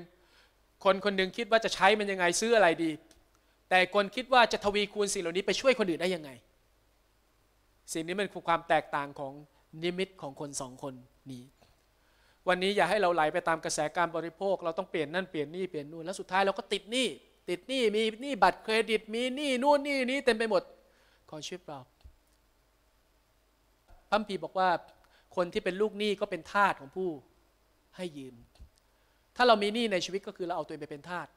คนคนหนึ่งคิดว่าจะใช้มันยังไงซื้ออะไรดี แต่คนคิดว่าจะทวีคูณสิ่งเหล่านี้ไปช่วยคนอื่นได้ยังไง สิ่งนี้มันคือความแตกต่างของนิมิตของคนสองคนนี้วันนี้อย่าให้เราไหลไปตามกระแสการบริโภค เราต้องเปลี่ยนนั่นเปลี่ยนนี่ เปลี่ยนนู่นแล้วสุดท้ายเราก็ติดหนี้ ติดหนี้มีหนี้บัตรเครดิตมีหนี้นู่นนี่นี้เต็มไปหมดขอนชีวิตเราพัมพีบอกว่าคนที่เป็นลูกหนี้ก็เป็นทาสของผู้ให้ยืมถ้าเรามีหนี้ในชีวิตก็คือเราเอาตัวเองไปเป็นทาส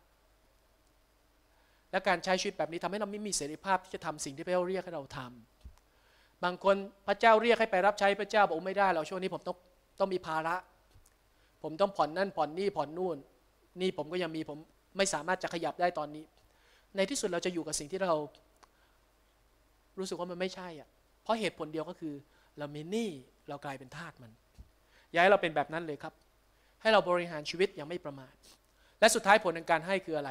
และการใช้ชีวิตแบบนี้ทำให้เราไม่มีเสรีภาพที่จะทำสิ่งที่พระเจ้าเรียกให้เราทำ บางคนพระเจ้าเรียกให้ไปรับใช้พระเจ้าบอกไม่ได้ เราช่วงนี้ผมต้องต้องมีภาระผมต้องผ่อนนั่นผ่อนนี่ผ่อนนู่น นี่ผมก็ยังมีผมไม่สามารถจะขยับได้ตอนนี้ ในที่สุดเราจะอยู่กับสิ่งที่เรา รู้สึกว่ามันไม่ใช่อ่ะเพราะเหตุผลเดียวก็คือ เรามีหนี้เรากลายเป็นทาสมัน อย่าให้เราเป็นแบบนั้นเลยครับ ให้เราบริหารชีวิตอย่างไม่ประมาทและสุดท้ายผลของการให้คืออะไร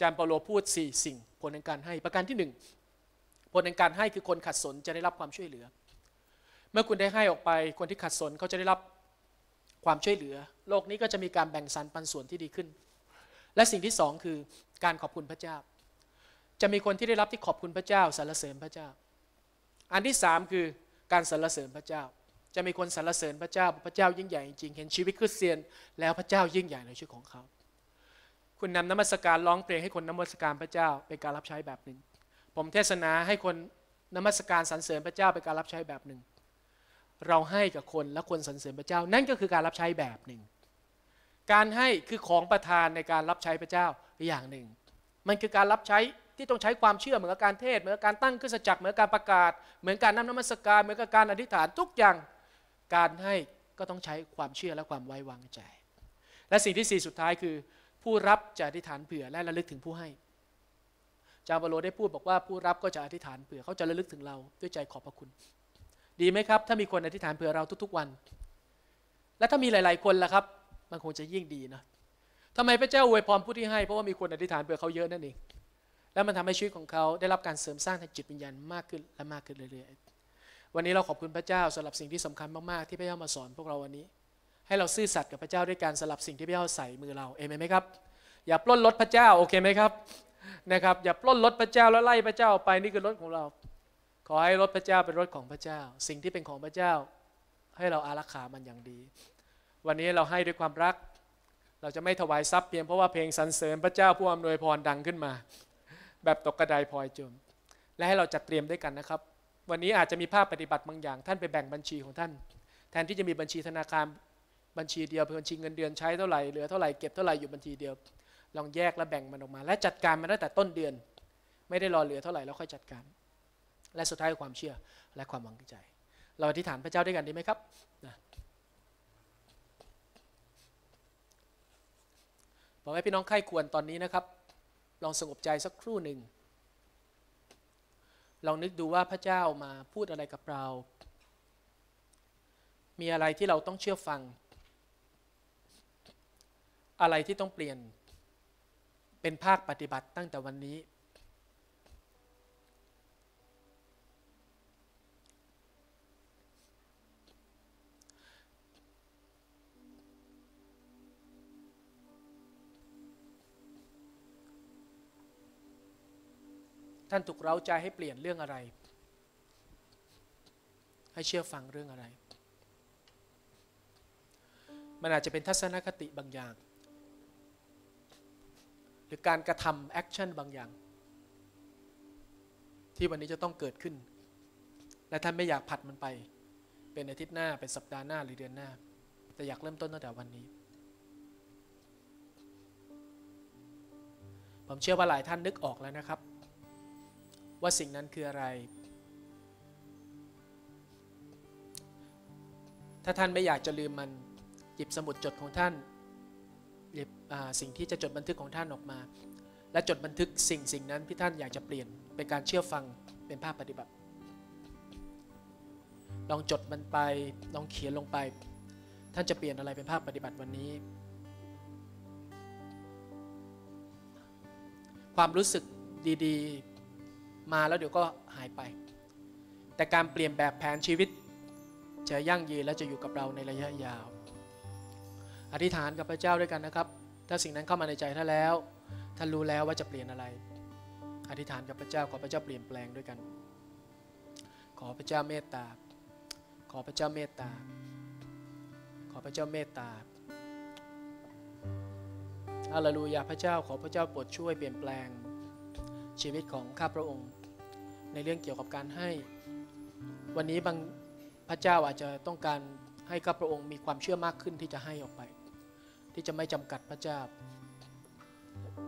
จามเปาโลพูด 4 สิ่ง ผลของการให้ ประการที่1ผลของการให้คือคนขัดสนจะได้รับความช่วยเหลือ เมื่อคุณได้ให้ออกไป คนที่ขัดสนเขาจะได้รับความช่วยเหลือ โลกนี้ก็จะมีการแบ่งสรรปันส่วนที่ดีขึ้น และสิ่งที่สองคือ การขอบคุณพระเจ้า จะมีคนที่ได้รับที่ขอบคุณพระเจ้าสรรเสริญพระเจ้า อันที่สามคือการสรรเสริญพระเจ้า จะมีคนสรรเสริญพระเจ้าพระเจ้ายิ่งใหญ่จริงเห็นชีวิตคริสเตียนแล้วพระเจ้ายิ่งใหญ่ในชีวิตของเขา คุณนำน้ำมศการร้องเพลงให้คนน้ำมศการพระเจ้าเป็นการรับใช้แบบหนึ่งผมเทศนาให้คนน้ำมศการสรรเสริญพระเจ้าเป็นการรับใช้แบบหนึ่งเราให้กับคนและคนสรรเสริญพระเจ้า นั่นก็คือการรับใช้แบบหนึ่ง การให้คือของประทานในการรับใช้พระเจ้าอย่างหนึ่ง มันคือการรับใช้ที่ต้องใช้ความเชื่อเหมือนกับการเทศเหมือนกับการตั้งขึ้นจัก์เหมือนการประกาศ เหมือนการนำน้ำมศการเหมือนกับการอธิษฐานทุกอย่าง การให้ก็ต้องใช้ความเชื่อและความไว้วางใจ และสิ่งที่4สุดท้ายคือ ผู้รับจะอธิษฐานเผื่อและระลึกถึงผู้ให้จาบโลได้พูดบอกว่า ผู้รับก็จะอธิษฐานเผื่อเขาจะระลึกถึงเราด้วยใจขอบพระคุณดีไหมครับ ถ้ามีคนอธิษฐานเผื่อเราทุกๆวัน และถ้ามีหลาย ๆคนล่ะครับ มันคงจะยิ่งดีนะทำไมพระเจ้าอวยพรผู้ที่ให้เพราะว่ามีคนอธิษฐานเผื่อเขาเยอะนั่นเอง แล้วมันทำให้ชีวิตของเขาได้รับการเสริมสร้างทางจิตวิญญาณมากขึ้นและมากขึ้นเรื่อย ๆ วันนี้เราขอบคุณพระเจ้าสำหรับสิ่งที่สำคัญมากๆที่พระเจ้ามาสอน พวกเราวันนี้ ให้เราซื่อสัตย์กับพระเจ้าด้วยการสลับสิ่งที่พระเจ้าใส่มือเราเอเมนไหมครับ อย่าปล้นรถพระเจ้าโอเคไหมครับนะครับ อย่าปล้นรถพระเจ้าแล้วไล่พระเจ้าไปนี่คือรถของเราขอให้รถพระเจ้าเป็นรถของพระเจ้า สิ่งที่เป็นของพระเจ้าให้เราอารักขามันอย่างดี วันนี้เราให้ด้วยความรัก เราจะไม่ถวายทรัพย์เพียงเพราะว่าเพลงสรรเสริญพระเจ้าผู้อำนวยพรดังขึ้นมา แบบตกกระไดพลอยจมและให้เราจัดเตรียมด้วยกันนะครับ วันนี้อาจจะมีภาพปฏิบัติบางอย่างท่านไปแบ่งบัญชีของท่าน แทนที่จะมีบัญชีธนาคารบัญชีเดียวเป็นบัญชีเงินเดือนใช้เท่าไหร่เหลือเท่าไหร่เก็บเท่าไหร่อยู่บัญชีเดียวลองแยกและแบ่งมันออกมา และจัดการมันตั้งแต่ต้นเดือน ไม่ได้รอเหลือเท่าไหร่แล้วค่อยจัดการและสุดท้ายความเชื่อและความหวังใจ เราอธิษฐานพระเจ้าด้วยกันดีไหมครับนะบอกให้พี่น้องไข้ควรตอนนี้นะครับ ลองสงบใจสักครู่หนึ่งลองนึกดูว่าพระเจ้ามาพูดอะไรกับเรา มีอะไรที่เราต้องเชื่อฟัง อะไรที่ต้องเปลี่ยน เป็นภาคปฏิบัติตั้งแต่วันนี้ท่านถูกเร้าใจให้เปลี่ยนเรื่องอะไร ให้เชื่อฟังเรื่องอะไร มันอาจจะเป็นทัศนคติบางอย่าง หรือการกระทำแอคชั่นบางอย่าง ที่วันนี้จะต้องเกิดขึ้น และ ท่าน ไม่อยากผัดมันไป เป็นอาทิตย์หน้าเป็นสัปดาห์หน้าหรือเดือนหน้า แต่อยากเริ่มต้นตั้งแต่วันนี้ ผมเชื่อว่าหลายท่านนึกออกแล้วนะครับว่าสิ่งนั้นคืออะไร ถ้าท่านไม่อยากจะลืมมันหยิบสมุดจดของท่าน หยิบสิ่งที่จะจดบันทึกของท่านออกมา และจดบันทึกสิ่งสิ่งนั้น ที่ท่านอยากจะเปลี่ยน เป็นการเชื่อฟัง เป็นภาพปฏิบัติ ลองจดมันไป ลองเขียนลงไป ท่านจะเปลี่ยนอะไรเป็นภาพปฏิบัติวันนี้ ความรู้สึกดี ๆมาแล้วเดี๋ยวก็หายไป แต่การเปลี่ยนแบบแผนชีวิต จะยั่งยืนและจะอยู่กับเราในระยะยาว อธิษฐานกับพระเจ้าด้วยกันนะครับ ถ้าสิ่งนั้นเข้ามาในใจท่านแล้ว ท่านรู้แล้วว่าจะเปลี่ยนอะไร อธิษฐานกับพระเจ้าขอพระเจ้าเปลี่ยนแปลงด้วยกัน ขอพระเจ้าเมตตา ขอพระเจ้าเมตตา ขอพระเจ้าเมตตาอาลลูยาพระเจ้าขอพระเจ้าโปรดช่วยเปลี่ยนแปลงชีวิตของข้าพระองค์ในเรื่องเกี่ยวกับการให้ วันนี้บางพระเจ้าอาจจะต้องการให้ข้าพระองค์ มีความเชื่อมากขึ้นที่จะให้ออกไป ที่จะไม่จำกัดพระเจ้า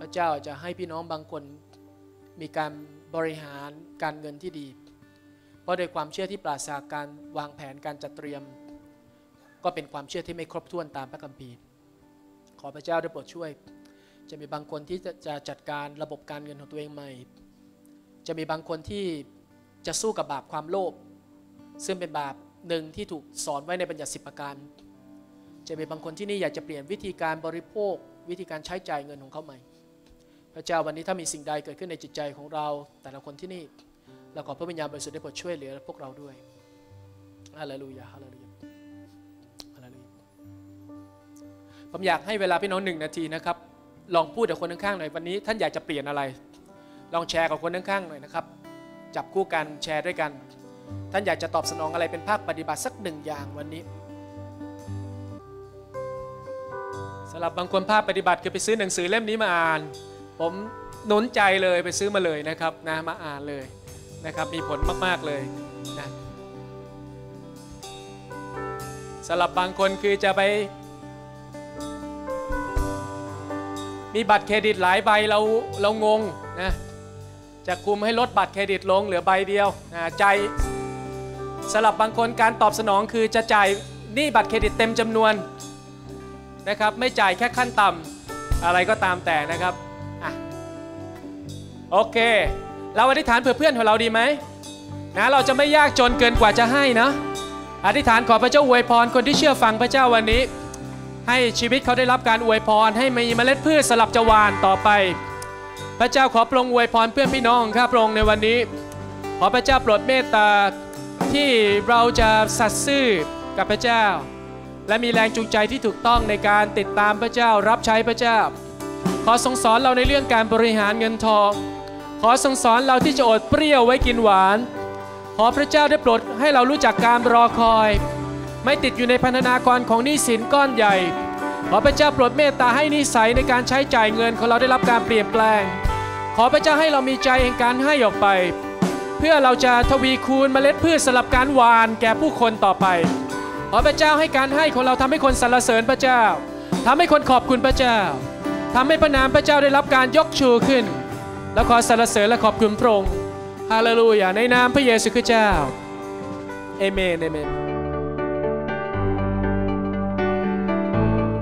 พระเจ้าอาจจะให้พี่น้องบางคนมีการบริหารการเงินที่ดี เพราะโดยความเชื่อที่ปราศจากการวางแผนการจัดเตรียมก็เป็นความเชื่อที่ไม่ครบถ้วนตามพระคัมภีร์ ขอพระเจ้าได้โปรดช่วยจะมีบางคนที่จะจัดการระบบการเงินของตัวเองใหม่ จะมีบางคนที่จะสู้กับบาปความโลภ ซึ่งเป็นบาปหนึ่งที่ถูกสอนไว้ในบัญญัติสิบประการ จะมีบางคนที่นี่อยากจะเปลี่ยนวิธีการบริโภควิธีการใช้จ่ายเงินของเขาใหม่ พระเจ้าวันนี้ถ้ามีสิ่งใดเกิดขึ้นในจิตใจของเรา แต่ละคนที่นี่เราขอพระวิญญาณบริสุทธิ์ได้โปรดช่วยเหลือพวกเราด้วยฮาเลลูยาฮาเลลูยาฮาเลลูยาผมอยากให้เวลาพี่น้องหนึ่งนาทีนะครับลองพูดกับคนข้างๆหน่อยวันนี้ท่าน อยากจะเปลี่ยนอะไร ลองแชร์กับคนข้างๆหน่อยนะครับ จับคู่กันแชร์ด้วยกัน ท่านอยากจะตอบสนองอะไรเป็นภาคปฏิบัติสักหนึ่งอย่างวันนี้สำหรับบางคนภาคปฏิบัติ คือไปซื้อหนังสือเล่มนี้มาอ่าน ผมหนุนใจเลยไปซื้อมาเลยนะครับนะมาอ่านเลยนะครับ มีผลมากๆเลยนะสำหรับบางคนคือจะไปมีบัตรเครดิตหลายใบเราเรางงนะจะคุมให้ลดบัตรเครดิตลงเหลือใบเดียวนะใจสลับบางคนการตอบสนองคือจะจ่ายหนี้บัตรเครดิตเต็มจำนวนนะครับ ไม่จ่ายแค่ขั้นต่ำ อะไรก็ตามแต่นะครับอโอเค เราอธิษฐานเผื่อเพื่อนของเราดีไหมนะเราจะไม่ยากจนเกินกว่าจะให้นะ อธิษฐานขอพระเจ้าอวยพรคนที่เชื่อฟังพระเจ้าวันนี้ให้ชีวิตเขาได้รับการอวยพรให้มีเมล็ดพืชสลับจวานต่อไป พระเจ้าขอปรงอวยพรเพื่อนพี่น้องข้าพระองค์ในวันนี้ ขอพระเจ้าโปรดเมตตาที่เราจะสัตย์ซื่อ กับพระเจ้า และมีแรงจูงใจที่ถูกต้องในการติดตามพระเจ้ารับใช้พระเจ้า ขอทรงสอนเราในเรื่องการบริหารเงินทองขอทรงสอนเราที่จะอดเปรี้ยวไว้กินหวาน ขอพระเจ้าได้โปรดให้เรารู้จักการรอคอยไม่ติดอยู่ในพันธนากรของหนี้สินก้อนใหญ่ขอพระเจ้าโปรดเมตตาให้นิสัยในการใช้จ่ายเงินของเราได้รับการเปลี่ยนแปลง ขอพระเจ้าให้เรามีใจแห่งการให้ออกไป เพื่อเราจะทวีคูณเมล็ดพืชสลับการหวาน แก่ผู้คนต่อไปขอพระเจ้าให้การให้ของเราทำให้คนสรรเสริญพระเจ้า ทำให้คนขอบคุณพระเจ้า ทำให้พระนามพระเจ้าได้รับการยกชูขึ้นและขอสรรเสริญและขอบคุณพระองค์ฮาเลลูยาในนามพระเยซูคริสต์เจ้าเอเมนเอเมน